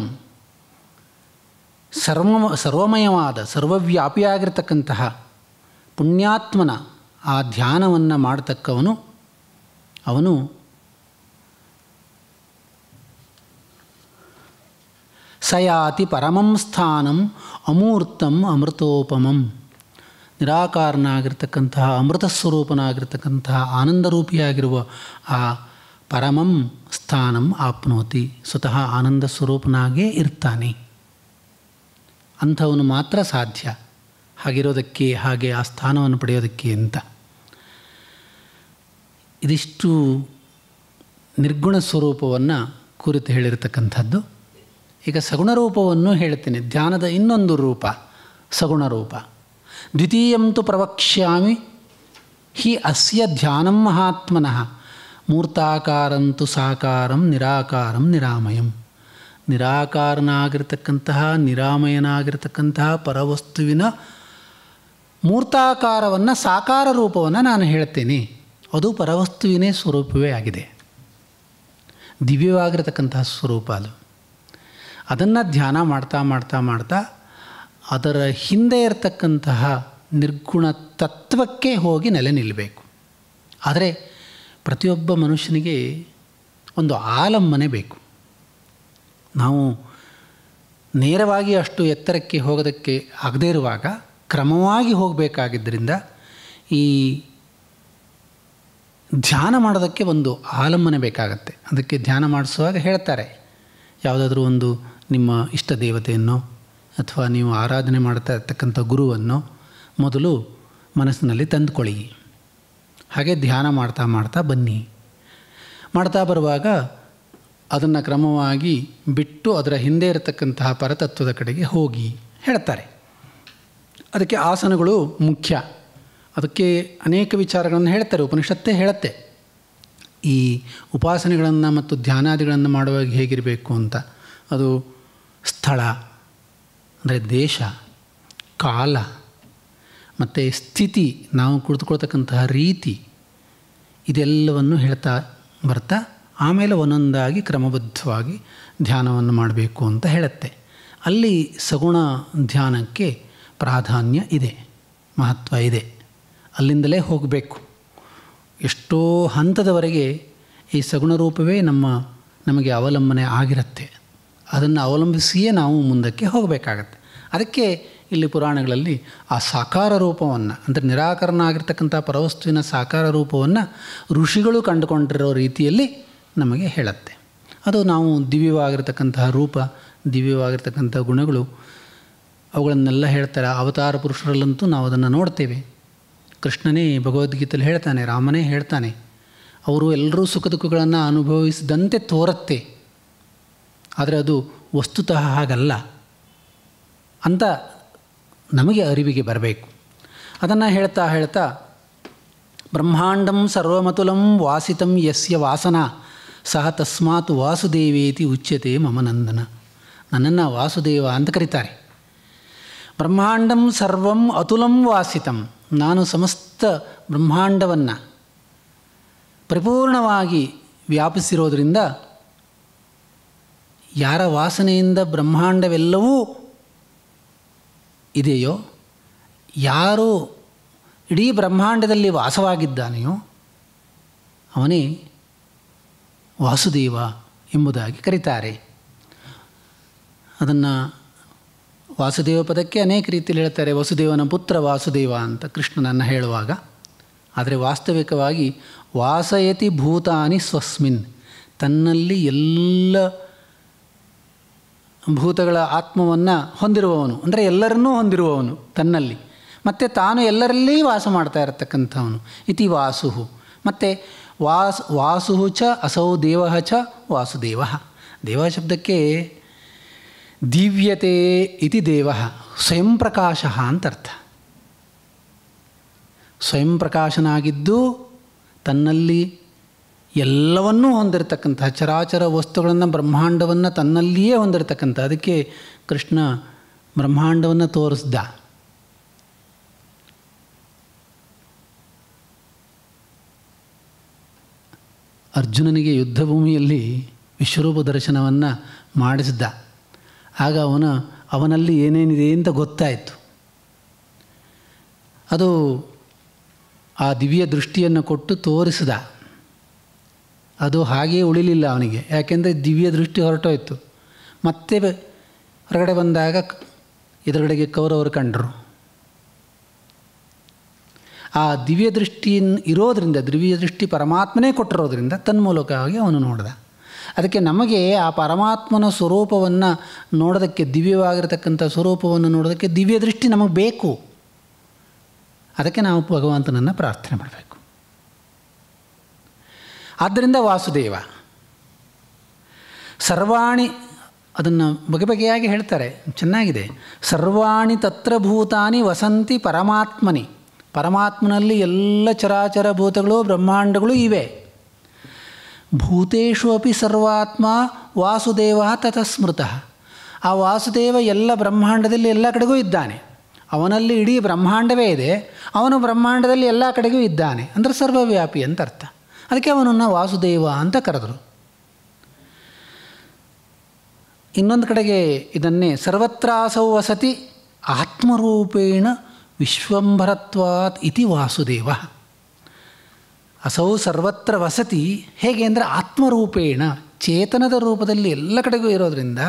ಸರ್ವ ಸರ್ವಮಯವಾದ ಸರ್ವವ್ಯಾಪಿಯಾಗಿರ್ತಕ್ಕಂತಹ ಪುಣ್ಯಾತ್ಮನ ಆ ಧ್ಯಾನವನ್ನು ಮಾಡತಕ್ಕವನು ಅವನು ಸಯಾತಿ ಪರಮಂ ಸ್ಥಾನಂ ಅಮೂರ್ತಂ ಅಮೃತೋಪಮಂ ನಿರಾಕಾರನಾಗಿರ್ತಕ್ಕಂತಹ ಅಮೃತ ಸ್ವರೂಪನಾಗಿರ್ತಕ್ಕಂತಹ ಆನಂದರೂಪಿಯಾಗಿರುವ ಆ ಪರಮಂ ಸ್ಥಾನಂ ಆಪ್ನೋತಿ ಸ್ವತಃ ಆನಂದ ಸ್ವರೂಪನಾಗೇ ಇರ್ತಾನೆ ಅಂಥವನು ಮಾತ್ರ ಸಾಧ್ಯ ಹಾಗಿರೋದಕ್ಕೆ ಹಾಗೆ ಆ ಸ್ಥಾನವನ್ನು ಪಡೆಯೋದಕ್ಕೆ ಅಂತ ಇದಿಷ್ಟು ನಿರ್ಗುಣ ಸ್ವರೂಪವನ್ನು ಕುರಿತು ಹೇಳಿರತಕ್ಕಂಥದ್ದು ಈಗ ಸಗುಣ ರೂಪವನ್ನು ಹೇಳ್ತೀನಿ ಧ್ಯಾನದ ಇನ್ನೊಂದು ರೂಪ ಸಗುಣ ರೂಪ ದ್ವಿತೀಯಂತು ಪ್ರವಕ್ಷ್ಯಾಮಿ ಹಿ ಅಸ್ಯ ಧ್ಯಾನಂ ಮಹಾತ್ಮನಃ ಮೂರ್ತಾಕಾರಂತು ಸಾಕಾರಂ ನಿರಾಕಾರಂ ನಿರಾಮಯಂ ನಿರಾಕಾರನಾಗಿರ್ತಕ್ಕಂತಹ ನಿರಾಮಯನಾಗಿರ್ತಕ್ಕಂತಹ ಪರವಸ್ತುವಿನ ಮೂರ್ತಾಕಾರವನ್ನು ಸಾಕಾರ ರೂಪವನ್ನು ನಾನು ಹೇಳ್ತೇನೆ ಅದು ಪರವಸ್ತುವಿನೇ ಸ್ವರೂಪವೇ ಆಗಿದೆ ದಿವ್ಯವಾಗಿರತಕ್ಕಂತಹ ಸ್ವರೂಪ ಅದು ಅದನ್ನು ಧ್ಯಾನ ಮಾಡ್ತಾ ಮಾಡ್ತಾ ಮಾಡ್ತಾ ಅದರ ಹಿಂದೆ ಇರತಕ್ಕಂತಹ ನಿರ್ಗುಣ ತತ್ವಕ್ಕೆ ಹೋಗಿ ನೆಲೆ ನಿಲ್ಲಬೇಕು ಆದರೆ ಪ್ರತಿಯೊಬ್ಬ ಮನುಷ್ಯನಿಗೆ ಒಂದು ಆಲಂಬನೆ ಬೇಕು ನಾವು ನೇರವಾಗಿ ಅಷ್ಟು ಎತ್ತರಕ್ಕೆ ಹೋಗೋದಕ್ಕೆ ಆಗದೇ ಇರುವಾಗ ಕ್ರಮವಾಗಿ ಹೋಗಬೇಕಾಗಿದ್ದರಿಂದ ಈ ಧ್ಯಾನ ಮಾಡೋದಕ್ಕೆ ಒಂದು ಆಲಂಬನೆ ಬೇಕಾಗತ್ತೆ ಅದಕ್ಕೆ ಧ್ಯಾನ ಮಾಡಿಸುವಾಗ ಹೇಳ್ತಾರೆ ಯಾವುದಾದ್ರೂ ಒಂದು ನಿಮ್ಮ ಇಷ್ಟ ದೇವತೆಯನ್ನು ಅಥವಾ ನೀವು ಆರಾಧನೆ ಮಾಡ್ತಾ ಇರ್ತಕ್ಕಂಥ ಗುರುವನ್ನು ಮೊದಲು ಮನಸ್ಸಿನಲ್ಲಿ ತಂದುಕೊಳ್ಳಿ ಹಾಗೆ ಧ್ಯಾನ ಮಾಡ್ತಾ ಮಾಡ್ತಾ ಬನ್ನಿ ಮಾಡ್ತಾ ಬರುವಾಗ ಅದನ್ನು ಕ್ರಮವಾಗಿ ಬಿಟ್ಟು ಅದರ ಹಿಂದೆ ಇರತಕ್ಕಂತಹ ಪರತತ್ವದ ಕಡೆಗೆ ಹೋಗಿ ಹೇಳ್ತಾರೆ ಅದಕ್ಕೆ ಆಸನಗಳು ಮುಖ್ಯ ಅದಕ್ಕೆ ಅನೇಕ ವಿಚಾರಗಳನ್ನು ಹೇಳ್ತಾರೆ ಉಪನಿಷತ್ತೇ ಹೇಳುತ್ತೆ ಈ ಉಪಾಸನೆಗಳನ್ನು ಮತ್ತು ಧ್ಯಾನಾದಿಗಳನ್ನು ಮಾಡುವಾಗ ಹೇಗಿರಬೇಕು ಅಂತ ಅದು ಸ್ಥಳ ಅಂದರೆ ದೇಶ ಕಾಲ ಮತ್ತು ಸ್ಥಿತಿ ನಾವು ಕುಳಿತುಕೊಳ್ತಕ್ಕಂತಹ ರೀತಿ ಇದೆಲ್ಲವನ್ನು ಹೇಳ್ತಾ ಬರ್ತಾ ಆಮೇಲೆ ಒಂದೊಂದಾಗಿ ಕ್ರಮಬದ್ಧವಾಗಿ ಧ್ಯಾನವನ್ನು ಮಾಡಬೇಕು ಅಂತ ಹೇಳುತ್ತೆ ಅಲ್ಲಿ ಸಗುಣ ಧ್ಯಾನಕ್ಕೆ ಪ್ರಾಧಾನ್ಯ ಇದೆ ಮಹತ್ವ ಇದೆ ಅಲ್ಲಿಂದಲೇ ಹೋಗಬೇಕು ಎಷ್ಟೋ ಹಂತದವರೆಗೆ ಈ ಸಗುಣ ರೂಪವೇ ನಮ್ಮ ನಮಗೆ ಅವಲಂಬನೆ ಆಗಿರುತ್ತೆ ಅದನ್ನು ಅವಲಂಬಿಸಿಯೇ ನಾವು ಮುಂದಕ್ಕೆ ಹೋಗಬೇಕಾಗತ್ತೆ ಅದಕ್ಕೆ ಇಲ್ಲಿ ಪುರಾಣಗಳಲ್ಲಿ ಆ ಸಾಕಾರ ರೂಪವನ್ನು ಅಂದರೆ ನಿರಾಕರಣ ಆಗಿರ್ತಕ್ಕಂಥ ಪರವಸ್ತುವಿನ ಸಾಕಾರ ರೂಪವನ್ನು ಋಷಿಗಳು ಕಂಡುಕೊಂಡಿರೋ ರೀತಿಯಲ್ಲಿ ನಮಗೆ ಹೇಳುತ್ತೆ ಅದು ನಾವು ದಿವ್ಯವಾಗಿರ್ತಕ್ಕಂತಹ ರೂಪ ದಿವ್ಯವಾಗಿರ್ತಕ್ಕಂಥ ಗುಣಗಳು ಅವುಗಳನ್ನೆಲ್ಲ ಹೇಳ್ತಾರೆ ಅವತಾರ ಪುರುಷರಲ್ಲಂತೂ ನಾವು ಅದನ್ನು ನೋಡ್ತೇವೆ ಕೃಷ್ಣನೇ ಭಗವದ್ಗೀತೆಯಲ್ಲಿ ಹೇಳ್ತಾನೆ ರಾಮನೇ ಹೇಳ್ತಾನೆ ಅವರು ಎಲ್ಲರೂ ಸುಖ ದುಃಖಗಳನ್ನು ಅನುಭವಿಸಿದಂತೆ ತೋರತ್ತೆ ಆದರೆ ಅದು ವಸ್ತುತಃ ಹಾಗಲ್ಲ ಅಂತ ನಮಗೆ ಅರಿವಿಗೆ ಬರಬೇಕು ಅದನ್ನು ಹೇಳ್ತಾ ಹೇಳ್ತಾ ಬ್ರಹ್ಮಾಂಡಂ ಸರ್ವಮತುಲಂ ವಾಸಿತಂ ಯಸ್ಯ ವಾಸನ ಸಹ ತಸ್ಮಾತ್ ವಾಸುದೇವೇತಿ ಉಚ್ಯತೆ ಮಮ ನಂದನ ನನ್ನನ್ನು ವಾಸುದೇವ ಅಂತ ಕರೀತಾರೆ ಬ್ರಹ್ಮಾಂಡಂ ಸರ್ವಂ ಅತುಲಂ ವಾಸಿತಂ ನಾನು ಸಮಸ್ತ ಬ್ರಹ್ಮಾಂಡವನ್ನು ಪರಿಪೂರ್ಣವಾಗಿ ವ್ಯಾಪಿಸಿರೋದರಿಂದ ಯಾರ ವಾಸನೆಯಿಂದ ಬ್ರಹ್ಮಾಂಡವೆಲ್ಲವೂ ಇದೆಯೋ ಯಾರು ಇಡೀ ಬ್ರಹ್ಮಾಂಡದಲ್ಲಿ ವಾಸವಾಗಿದ್ದಾನೆಯೋ ಅವನೇ ವಾಸುದೇವ ಎಂಬುದಾಗಿ ಕರೀತಾರೆ ಅದನ್ನು ವಾಸುದೇವ ಪದಕ್ಕೆ ಅನೇಕ ರೀತಿಯಲ್ಲಿ ಹೇಳ್ತಾರೆ ವಸುದೇವನ ಪುತ್ರ ವಾಸುದೇವ ಅಂತ ಕೃಷ್ಣನನ್ನು ಹೇಳುವಾಗ ಆದರೆ ವಾಸ್ತವಿಕವಾಗಿ ವಾಸಯತಿ ಭೂತಾನಿ ಸ್ವಸ್ಮಿನ್ ತನ್ನಲ್ಲಿ ಎಲ್ಲ ಭೂತಗಳ ಆತ್ಮವನ್ನು ಹೊಂದಿರುವವನು ಅಂದರೆ ಎಲ್ಲರನ್ನೂ ಹೊಂದಿರುವವನು ತನ್ನಲ್ಲಿ ಮತ್ತು ತಾನು ಎಲ್ಲರಲ್ಲಿ ವಾಸ ಮಾಡ್ತಾ ಇರತಕ್ಕಂಥವನು ಇತಿ ವಾಸುಹು ಮತ್ತು ವಾಸ್ ವಾಸು ಚ ಅಸೌ ದೇವ ಚ ವಾಸುದೇವ ದೇವ ಶಬ್ದಕ್ಕೆ ದಿವ್ಯತೆ ಇತಿ ದೇವ ಸ್ವಯಂ ಪ್ರಕಾಶ ಅಂತರ್ಥ ಸ್ವಯಂ ಪ್ರಕಾಶನಾಗಿದ್ದು ತನ್ನಲ್ಲಿ ಎಲ್ಲವನ್ನೂ ಹೊಂದಿರತಕ್ಕಂತಹ ಚರಾಚರ ವಸ್ತುಗಳನ್ನು ಬ್ರಹ್ಮಾಂಡವನ್ನು ತನ್ನಲ್ಲಿಯೇ ಹೊಂದಿರತಕ್ಕಂಥ ಅದಕ್ಕೆ ಕೃಷ್ಣ ಬ್ರಹ್ಮಾಂಡವನ್ನು ತೋರಿಸ್ದ ಅರ್ಜುನನಿಗೆ ಯುದ್ಧಭೂಮಿಯಲ್ಲಿ ವಿಶ್ವರೂಪ ದರ್ಶನವನ್ನು ಮಾಡಿಸಿದ್ದ ಆಗ ಅವನು ಅವನಲ್ಲಿ ಏನೇನಿದೆ ಅಂತ ಗೊತ್ತಾಯಿತು ಅದು ಆ ದಿವ್ಯ ದೃಷ್ಟಿಯನ್ನು ಕೊಟ್ಟು ತೋರಿಸಿದ ಅದು ಹಾಗೇ ಉಳಿಲಿಲ್ಲ ಅವನಿಗೆ ಯಾಕೆಂದರೆ ದಿವ್ಯ ದೃಷ್ಟಿ ಹೊರಟೋಯ್ತು ಮತ್ತೆ ಹೊರಗಡೆ ಬಂದಾಗ ಎದುರುಗಡೆಗೆ ಕೌರವರು ಕಂಡರು ಆ ದಿವ್ಯ ದೃಷ್ಟಿಯನ್ನು ಇರೋದರಿಂದ ದಿವ್ಯ ದೃಷ್ಟಿ ಪರಮಾತ್ಮನೇ ಕೊಟ್ಟಿರೋದ್ರಿಂದ ತನ್ಮೂಲಕವಾಗಿ ಅವನು ನೋಡಿದ ಅದಕ್ಕೆ ನಮಗೆ ಆ ಪರಮಾತ್ಮನ ಸ್ವರೂಪವನ್ನು ನೋಡೋದಕ್ಕೆ ದಿವ್ಯವಾಗಿರತಕ್ಕಂಥ ಸ್ವರೂಪವನ್ನು ನೋಡೋದಕ್ಕೆ ದಿವ್ಯ ದೃಷ್ಟಿ ನಮಗೆ ಬೇಕು ಅದಕ್ಕೆ ನಾವು ಭಗವಂತನನ್ನು ಪ್ರಾರ್ಥನೆ ಮಾಡಬೇಕು ಆದ್ದರಿಂದ ವಾಸುದೇವ ಸರ್ವಾಣಿ ಅದನ್ನು ಬಗೆ ಬಗೆಯಾಗಿ ಹೇಳ್ತಾರೆ ಚೆನ್ನಾಗಿದೆ ಸರ್ವಾಣಿ ತತ್ರ ವಸಂತಿ ಪರಮಾತ್ಮನಿ ಪರಮಾತ್ಮನಲ್ಲಿ ಎಲ್ಲ ಚರಾಚರ ಭೂತಗಳು ಬ್ರಹ್ಮಾಂಡಗಳು ಇವೆ ಭೂತೇಶು ಅಪಿ ಸರ್ವಾತ್ಮ ವಾಸುದೇವ ಸ್ಮೃತ ಆ ವಾಸುದೇವ ಎಲ್ಲ ಬ್ರಹ್ಮಾಂಡದಲ್ಲಿ ಎಲ್ಲ ಕಡೆಗೂ ಇದ್ದಾನೆ ಅವನಲ್ಲಿ ಇಡೀ ಬ್ರಹ್ಮಾಂಡವೇ ಇದೆ ಅವನು ಬ್ರಹ್ಮಾಂಡದಲ್ಲಿ ಎಲ್ಲ ಕಡೆಗೂ ಇದ್ದಾನೆ ಅಂದರೆ ಸರ್ವವ್ಯಾಪಿ ಅಂತ ಅರ್ಥ ಅದಕ್ಕೆ ಅವನನ್ನು ವಾಸುದೇವ ಅಂತ ಕರೆದರು ಇನ್ನೊಂದು ಕಡೆಗೆ ಇದನ್ನೇ ಸರ್ವತ್ರಾಸೌ ವಸತಿ ಆತ್ಮರೂಪೇಣ ವಿಶ್ವಂಭರತ್ವಾತ್ ಇತಿ ವಾಸುದೇವ ಅಸೌ ಸರ್ವತ್ರ ವಸತಿ ಹೇಗೆ ಅಂದರೆ ಆತ್ಮರೂಪೇಣ ಚೇತನದ ರೂಪದಲ್ಲಿ ಎಲ್ಲ ಕಡೆಗೂ ಇರೋದರಿಂದ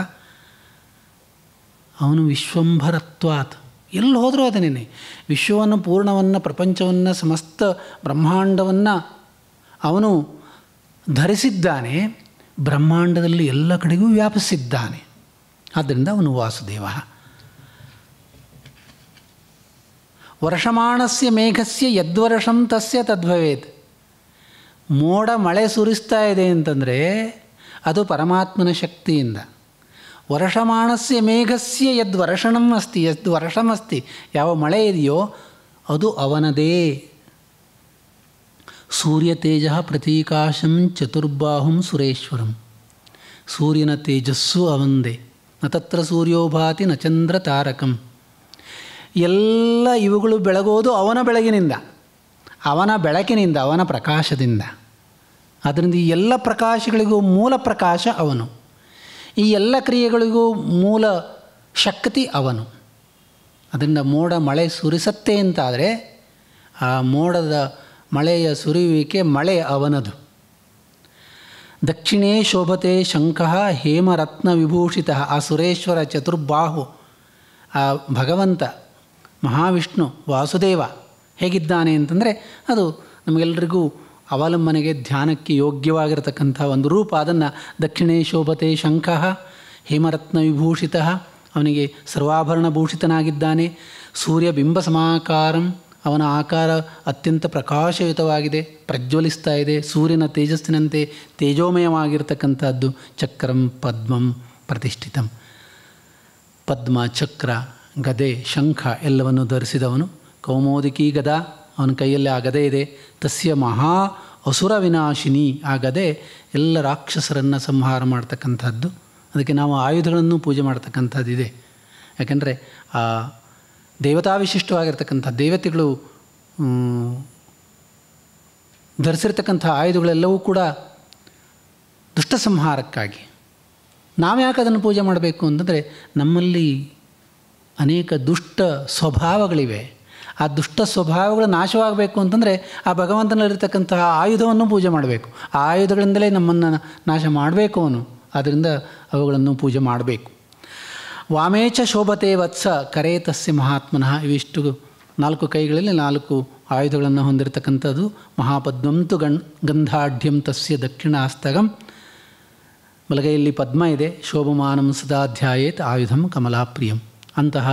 ಅವನು ವಿಶ್ವಂಭರತ್ವಾತ್ ಎಲ್ಲಿ ಹೋದರೂ ಅದನ್ನೇ ವಿಶ್ವವನ್ನು ಪೂರ್ಣವನ್ನು ಪ್ರಪಂಚವನ್ನು ಸಮಸ್ತ ಬ್ರಹ್ಮಾಂಡವನ್ನು ಅವನು ಧರಿಸಿದ್ದಾನೆ ಬ್ರಹ್ಮಾಂಡದಲ್ಲಿ ಎಲ್ಲ ಕಡೆಗೂ ವ್ಯಾಪಿಸಿದ್ದಾನೆ ಆದ್ದರಿಂದ ಅವನು ವಾಸುದೇವ ವರ್ಷಮಾಣಸ್ಯ ಮೇಘಸ್ಯ ಯದ್ವರ್ಷಂ ತಸ್ಯ ತದ್ಭವೇತ್ ಮೋಡ ಮಳೆ ಸುರಿಸ್ತಾ ಇದೆ ಅಂತಂದರೆ ಅದು ಪರಮಾತ್ಮನ ಶಕ್ತಿಯಿಂದ ವರ್ಷಮಾಣಸ್ಯ ಮೇಘಸ್ಯ ಯದ್ವರ್ಷಣಂ ಅಸ್ತಿ ಯದ್ ವರ್ಷಮಸ್ತಿ ಯಾವ ಮಳೆ ಇದೆಯೋ ಅದು ಅವನದೇ ಸೂರ್ಯ ಪ್ರತೀಕಾಶಂ ಚತುರ್ಬಾಹುಂ ಸುರೇಶ್ವರಂ ಸೂರ್ಯನ ತೇಜಸ್ಸು ಅವಂದೇ ನ ತತ್ರ ಸೂರ್ಯೋಭಾತಿ ನ ಚಂದ್ರ ತಾರಕಂ ಎಲ್ಲ ಇವುಗಳು ಬೆಳಗೋದು ಅವನ ಬೆಳಗಿನಿಂದ ಅವನ ಬೆಳಕಿನಿಂದ ಅವನ ಪ್ರಕಾಶದಿಂದ ಅದರಿಂದ ಈ ಎಲ್ಲ ಪ್ರಕಾಶಗಳಿಗೂ ಮೂಲ ಪ್ರಕಾಶ ಅವನು ಈ ಎಲ್ಲ ಕ್ರಿಯೆಗಳಿಗೂ ಮೂಲ ಶಕ್ತಿ ಅವನು ಅದರಿಂದ ಮೋಡ ಮಳೆ ಸುರಿಸತ್ತೆ ಅಂತಾದರೆ ಆ ಮೋಡದ ಮಳೆಯ ಸುರಿಯುವಿಕೆ ಮಳೆ ಅವನದು ದಕ್ಷಿಣೆ ಶೋಭತೆ ಶಂಕಃ ಹೇಮರತ್ನ ವಿಭೂಷಿತ ಆ ಸುರೇಶ್ವರ ಚತುರ್ಬಾಹು ಆ ಭಗವಂತ ಮಹಾವಿಷ್ಣು ವಾಸುದೇವ ಹೇಗಿದ್ದಾನೆ ಅಂತಂದರೆ ಅದು ನಮಗೆಲ್ಲರಿಗೂ ಅವಲಂಬನೆಗೆ ಧ್ಯಾನಕ್ಕೆ ಯೋಗ್ಯವಾಗಿರತಕ್ಕಂಥ ಒಂದು ರೂಪ ಅದನ್ನು ದಕ್ಷಿಣೇ ಶೋಭತೆ ಶಂಖಃ ಹೇಮರತ್ನ ವಿಭೂಷಿತ ಅವನಿಗೆ ಸರ್ವಾಭರಣ ಭೂಷಿತನಾಗಿದ್ದಾನೆ ಸೂರ್ಯ ಬಿಂಬ ಸಮಾಕಾರಂ ಅವನ ಆಕಾರ ಅತ್ಯಂತ ಪ್ರಕಾಶಯುತವಾಗಿದೆ ಪ್ರಜ್ವಲಿಸ್ತಾ ಇದೆ ಸೂರ್ಯನ ತೇಜಸ್ಸಿನಂತೆ ತೇಜೋಮಯವಾಗಿರ್ತಕ್ಕಂಥದ್ದು ಚಕ್ರಂ ಪದ್ಮಂ ಪ್ರತಿಷ್ಠಿತಂ ಪದ್ಮ ಚಕ್ರ ಗದೆ ಶಂಖ ಎಲ್ಲವನ್ನು ಧರಿಸಿದವನು ಕೌಮೋದಿಕಿ ಗದ ಅವನ ಕೈಯಲ್ಲಿ ಆ ಗದೆ ಇದೆ ತಸ್ಯ ಮಹಾ ಅಸುರ ವಿನಾಶಿನಿ ಆ ಗದೆ ಎಲ್ಲ ರಾಕ್ಷಸರನ್ನು ಸಂಹಾರ ಮಾಡ್ತಕ್ಕಂಥದ್ದು ಅದಕ್ಕೆ ನಾವು ಆಯುಧಗಳನ್ನು ಪೂಜೆ ಮಾಡ್ತಕ್ಕಂಥದ್ದು ಇದೆ ಆ ದೇವತಾವಿಶಿಷ್ಟವಾಗಿರ್ತಕ್ಕಂಥ ದೇವತೆಗಳು ಧರಿಸಿರ್ತಕ್ಕಂಥ ಆಯುಧಗಳೆಲ್ಲವೂ ಕೂಡ ದುಷ್ಟ ಸಂಹಾರಕ್ಕಾಗಿ ನಾವು ಯಾಕೆ ಅದನ್ನು ಪೂಜೆ ಮಾಡಬೇಕು ಅಂತಂದರೆ ನಮ್ಮಲ್ಲಿ ಅನೇಕ ದುಷ್ಟ ಸ್ವಭಾವಗಳಿವೆ ಆ ದುಷ್ಟ ಸ್ವಭಾವಗಳು ನಾಶವಾಗಬೇಕು ಅಂತಂದರೆ ಆ ಭಗವಂತನಲ್ಲಿರ್ತಕ್ಕಂತಹ ಆಯುಧವನ್ನು ಪೂಜೆ ಮಾಡಬೇಕು ಆ ಆಯುಧಗಳಿಂದಲೇ ನಮ್ಮನ್ನು ನಾಶ ಮಾಡಬೇಕು ಅವನು ಆದ್ದರಿಂದ ಅವುಗಳನ್ನು ಪೂಜೆ ಮಾಡಬೇಕು ವಾಮೇಚ ಶೋಭತೆ ವತ್ಸ ಕರೆ ತಸ್ಯ ಮಹಾತ್ಮನಃ ಇವಿಷ್ಟು ನಾಲ್ಕು ಕೈಗಳಲ್ಲಿ ನಾಲ್ಕು ಆಯುಧಗಳನ್ನು ಹೊಂದಿರತಕ್ಕಂಥದ್ದು ಮಹಾಪದ್ಮಂತು ಗಣ್ ಗಂಧಾಢ್ಯಂ ತಸ್ಯ ದಕ್ಷಿಣ ಮಲಗೈಯಲ್ಲಿ ಬಲಗೈಯಲ್ಲಿ ಪದ್ಮ ಇದೆ ಶೋಭಮಾನಂ ಸದಾಧ್ಯಾಯೇತ್ ಆಯುಧಂ ಕಮಲಾಪ್ರಿಯಂ ಅಂತಹ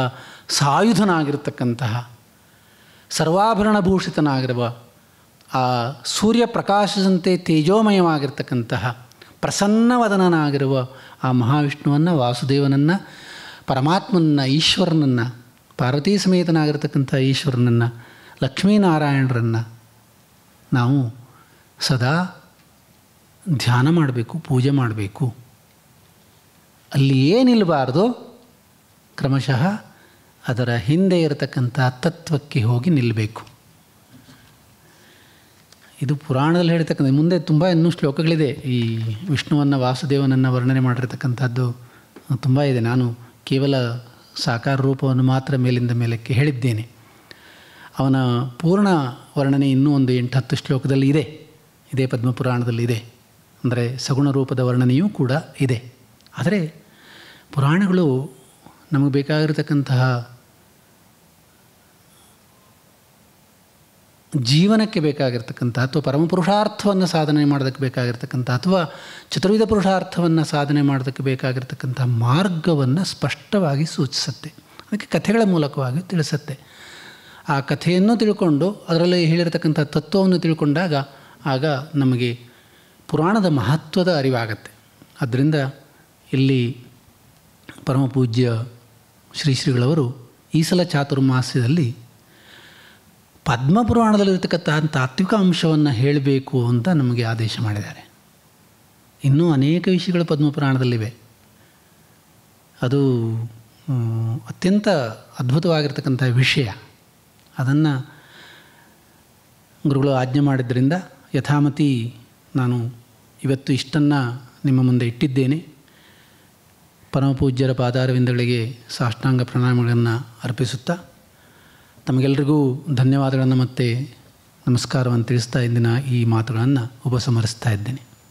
ಸಾಯುಧನಾಗಿರ್ತಕ್ಕಂತಹ ಸರ್ವಾಭರಣಭೂಷಿತನಾಗಿರುವ ಆ ಸೂರ್ಯ ಪ್ರಕಾಶದಂತೆ ತೇಜೋಮಯವಾಗಿರ್ತಕ್ಕಂತಹ ಪ್ರಸನ್ನವದನನಾಗಿರುವ ಆ ಮಹಾವಿಷ್ಣುವನ್ನು ವಾಸುದೇವನನ್ನು ಪರಮಾತ್ಮನನ್ನು ಈಶ್ವರನನ್ನು ಪಾರ್ವತೀ ಸಮೇತನಾಗಿರ್ತಕ್ಕಂಥ ಈಶ್ವರನನ್ನು ಲಕ್ಷ್ಮೀನಾರಾಯಣರನ್ನು ನಾವು ಸದಾ ಧ್ಯಾನ ಮಾಡಬೇಕು ಪೂಜೆ ಮಾಡಬೇಕು ಅಲ್ಲಿ ಏನಿಲ್ಬಾರ್ದೋ ಕ್ರಮಶಃ ಅದರ ಹಿಂದೆ ಇರತಕ್ಕಂಥ ತತ್ವಕ್ಕೆ ಹೋಗಿ ನಿಲ್ಲಬೇಕು ಇದು ಪುರಾಣದಲ್ಲಿ ಹೇಳ್ತಕ್ಕಂಥ ಮುಂದೆ ತುಂಬ ಇನ್ನೂ ಶ್ಲೋಕಗಳಿದೆ ಈ ವಿಷ್ಣುವನ್ನು ವಾಸುದೇವನನ್ನು ವರ್ಣನೆ ಮಾಡಿರ್ತಕ್ಕಂಥದ್ದು ತುಂಬ ಇದೆ ನಾನು ಕೇವಲ ಸಾಕಾರ ರೂಪವನ್ನು ಮಾತ್ರ ಮೇಲಿಂದ ಮೇಲಕ್ಕೆ ಹೇಳಿದ್ದೇನೆ ಅವನ ಪೂರ್ಣ ವರ್ಣನೆ ಇನ್ನೂ ಒಂದು ಎಂಟು ಹತ್ತು ಶ್ಲೋಕದಲ್ಲಿ ಇದೆ ಇದೇ ಪದ್ಮಪುರಾಣದಲ್ಲಿ ಇದೆ ಅಂದರೆ ಸಗುಣ ರೂಪದ ವರ್ಣನೆಯೂ ಕೂಡ ಇದೆ ಆದರೆ ಪುರಾಣಗಳು ನಮಗೆ ಬೇಕಾಗಿರ್ತಕ್ಕಂತಹ ಜೀವನಕ್ಕೆ ಬೇಕಾಗಿರ್ತಕ್ಕಂಥ ಅಥವಾ ಪರಮಪುರುಷಾರ್ಥವನ್ನು ಸಾಧನೆ ಮಾಡೋದಕ್ಕೆ ಬೇಕಾಗಿರ್ತಕ್ಕಂಥ ಅಥವಾ ಚತುರ್ವಿಧ ಪುರುಷಾರ್ಥವನ್ನು ಸಾಧನೆ ಮಾಡೋದಕ್ಕೆ ಬೇಕಾಗಿರ್ತಕ್ಕಂಥ ಮಾರ್ಗವನ್ನು ಸ್ಪಷ್ಟವಾಗಿ ಸೂಚಿಸುತ್ತೆ ಅದಕ್ಕೆ ಕಥೆಗಳ ಮೂಲಕವಾಗಿ ತಿಳಿಸುತ್ತೆ ಆ ಕಥೆಯನ್ನು ತಿಳ್ಕೊಂಡು ಅದರಲ್ಲಿ ಹೇಳಿರತಕ್ಕಂಥ ತತ್ವವನ್ನು ತಿಳ್ಕೊಂಡಾಗ ಆಗ ನಮಗೆ ಪುರಾಣದ ಮಹತ್ವದ ಅರಿವಾಗತ್ತೆ ಆದ್ದರಿಂದ ಇಲ್ಲಿ ಪರಮಪೂಜ್ಯ ಶ್ರೀ ಶ್ರೀಗಳವರು ಈ ಸಲ ಚಾತುರ್ಮಾಸ್ಯದಲ್ಲಿ ಪದ್ಮಪುರಾಣದಲ್ಲಿರತಕ್ಕಂಥ ತಾತ್ವಿಕ ಅಂಶವನ್ನು ಹೇಳಬೇಕು ಅಂತ ನಮಗೆ ಆದೇಶ ಮಾಡಿದ್ದಾರೆ ಇನ್ನೂ ಅನೇಕ ವಿಷಯಗಳು ಪದ್ಮಪುರಾಣದಲ್ಲಿವೆ ಅದು ಅತ್ಯಂತ ಅದ್ಭುತವಾಗಿರ್ತಕ್ಕಂಥ ವಿಷಯ ಅದನ್ನು ಗುರುಗಳು ಆಜ್ಞೆ ಮಾಡಿದ್ದರಿಂದ ಯಥಾಮತಿ ನಾನು ಇವತ್ತು ಇಷ್ಟನ್ನು ನಿಮ್ಮ ಮುಂದೆ ಇಟ್ಟಿದ್ದೇನೆ ಪರಮಪೂಜ್ಯರ ಪಾದಾರವಿಂದಗಳಿಗೆ ಸಾಷ್ಟಾಂಗ ಪ್ರಣಾಮಗಳನ್ನು ಅರ್ಪಿಸುತ್ತಾ ತಮಗೆಲ್ಲರಿಗೂ ಧನ್ಯವಾದಗಳನ್ನು ಮತ್ತೆ ನಮಸ್ಕಾರವನ್ನು ತಿಳಿಸ್ತಾ ಇಂದಿನ ಈ ಮಾತುಗಳನ್ನು ಉಪಸಂಹರಿಸ್ತಾ ಇದ್ದೇನೆ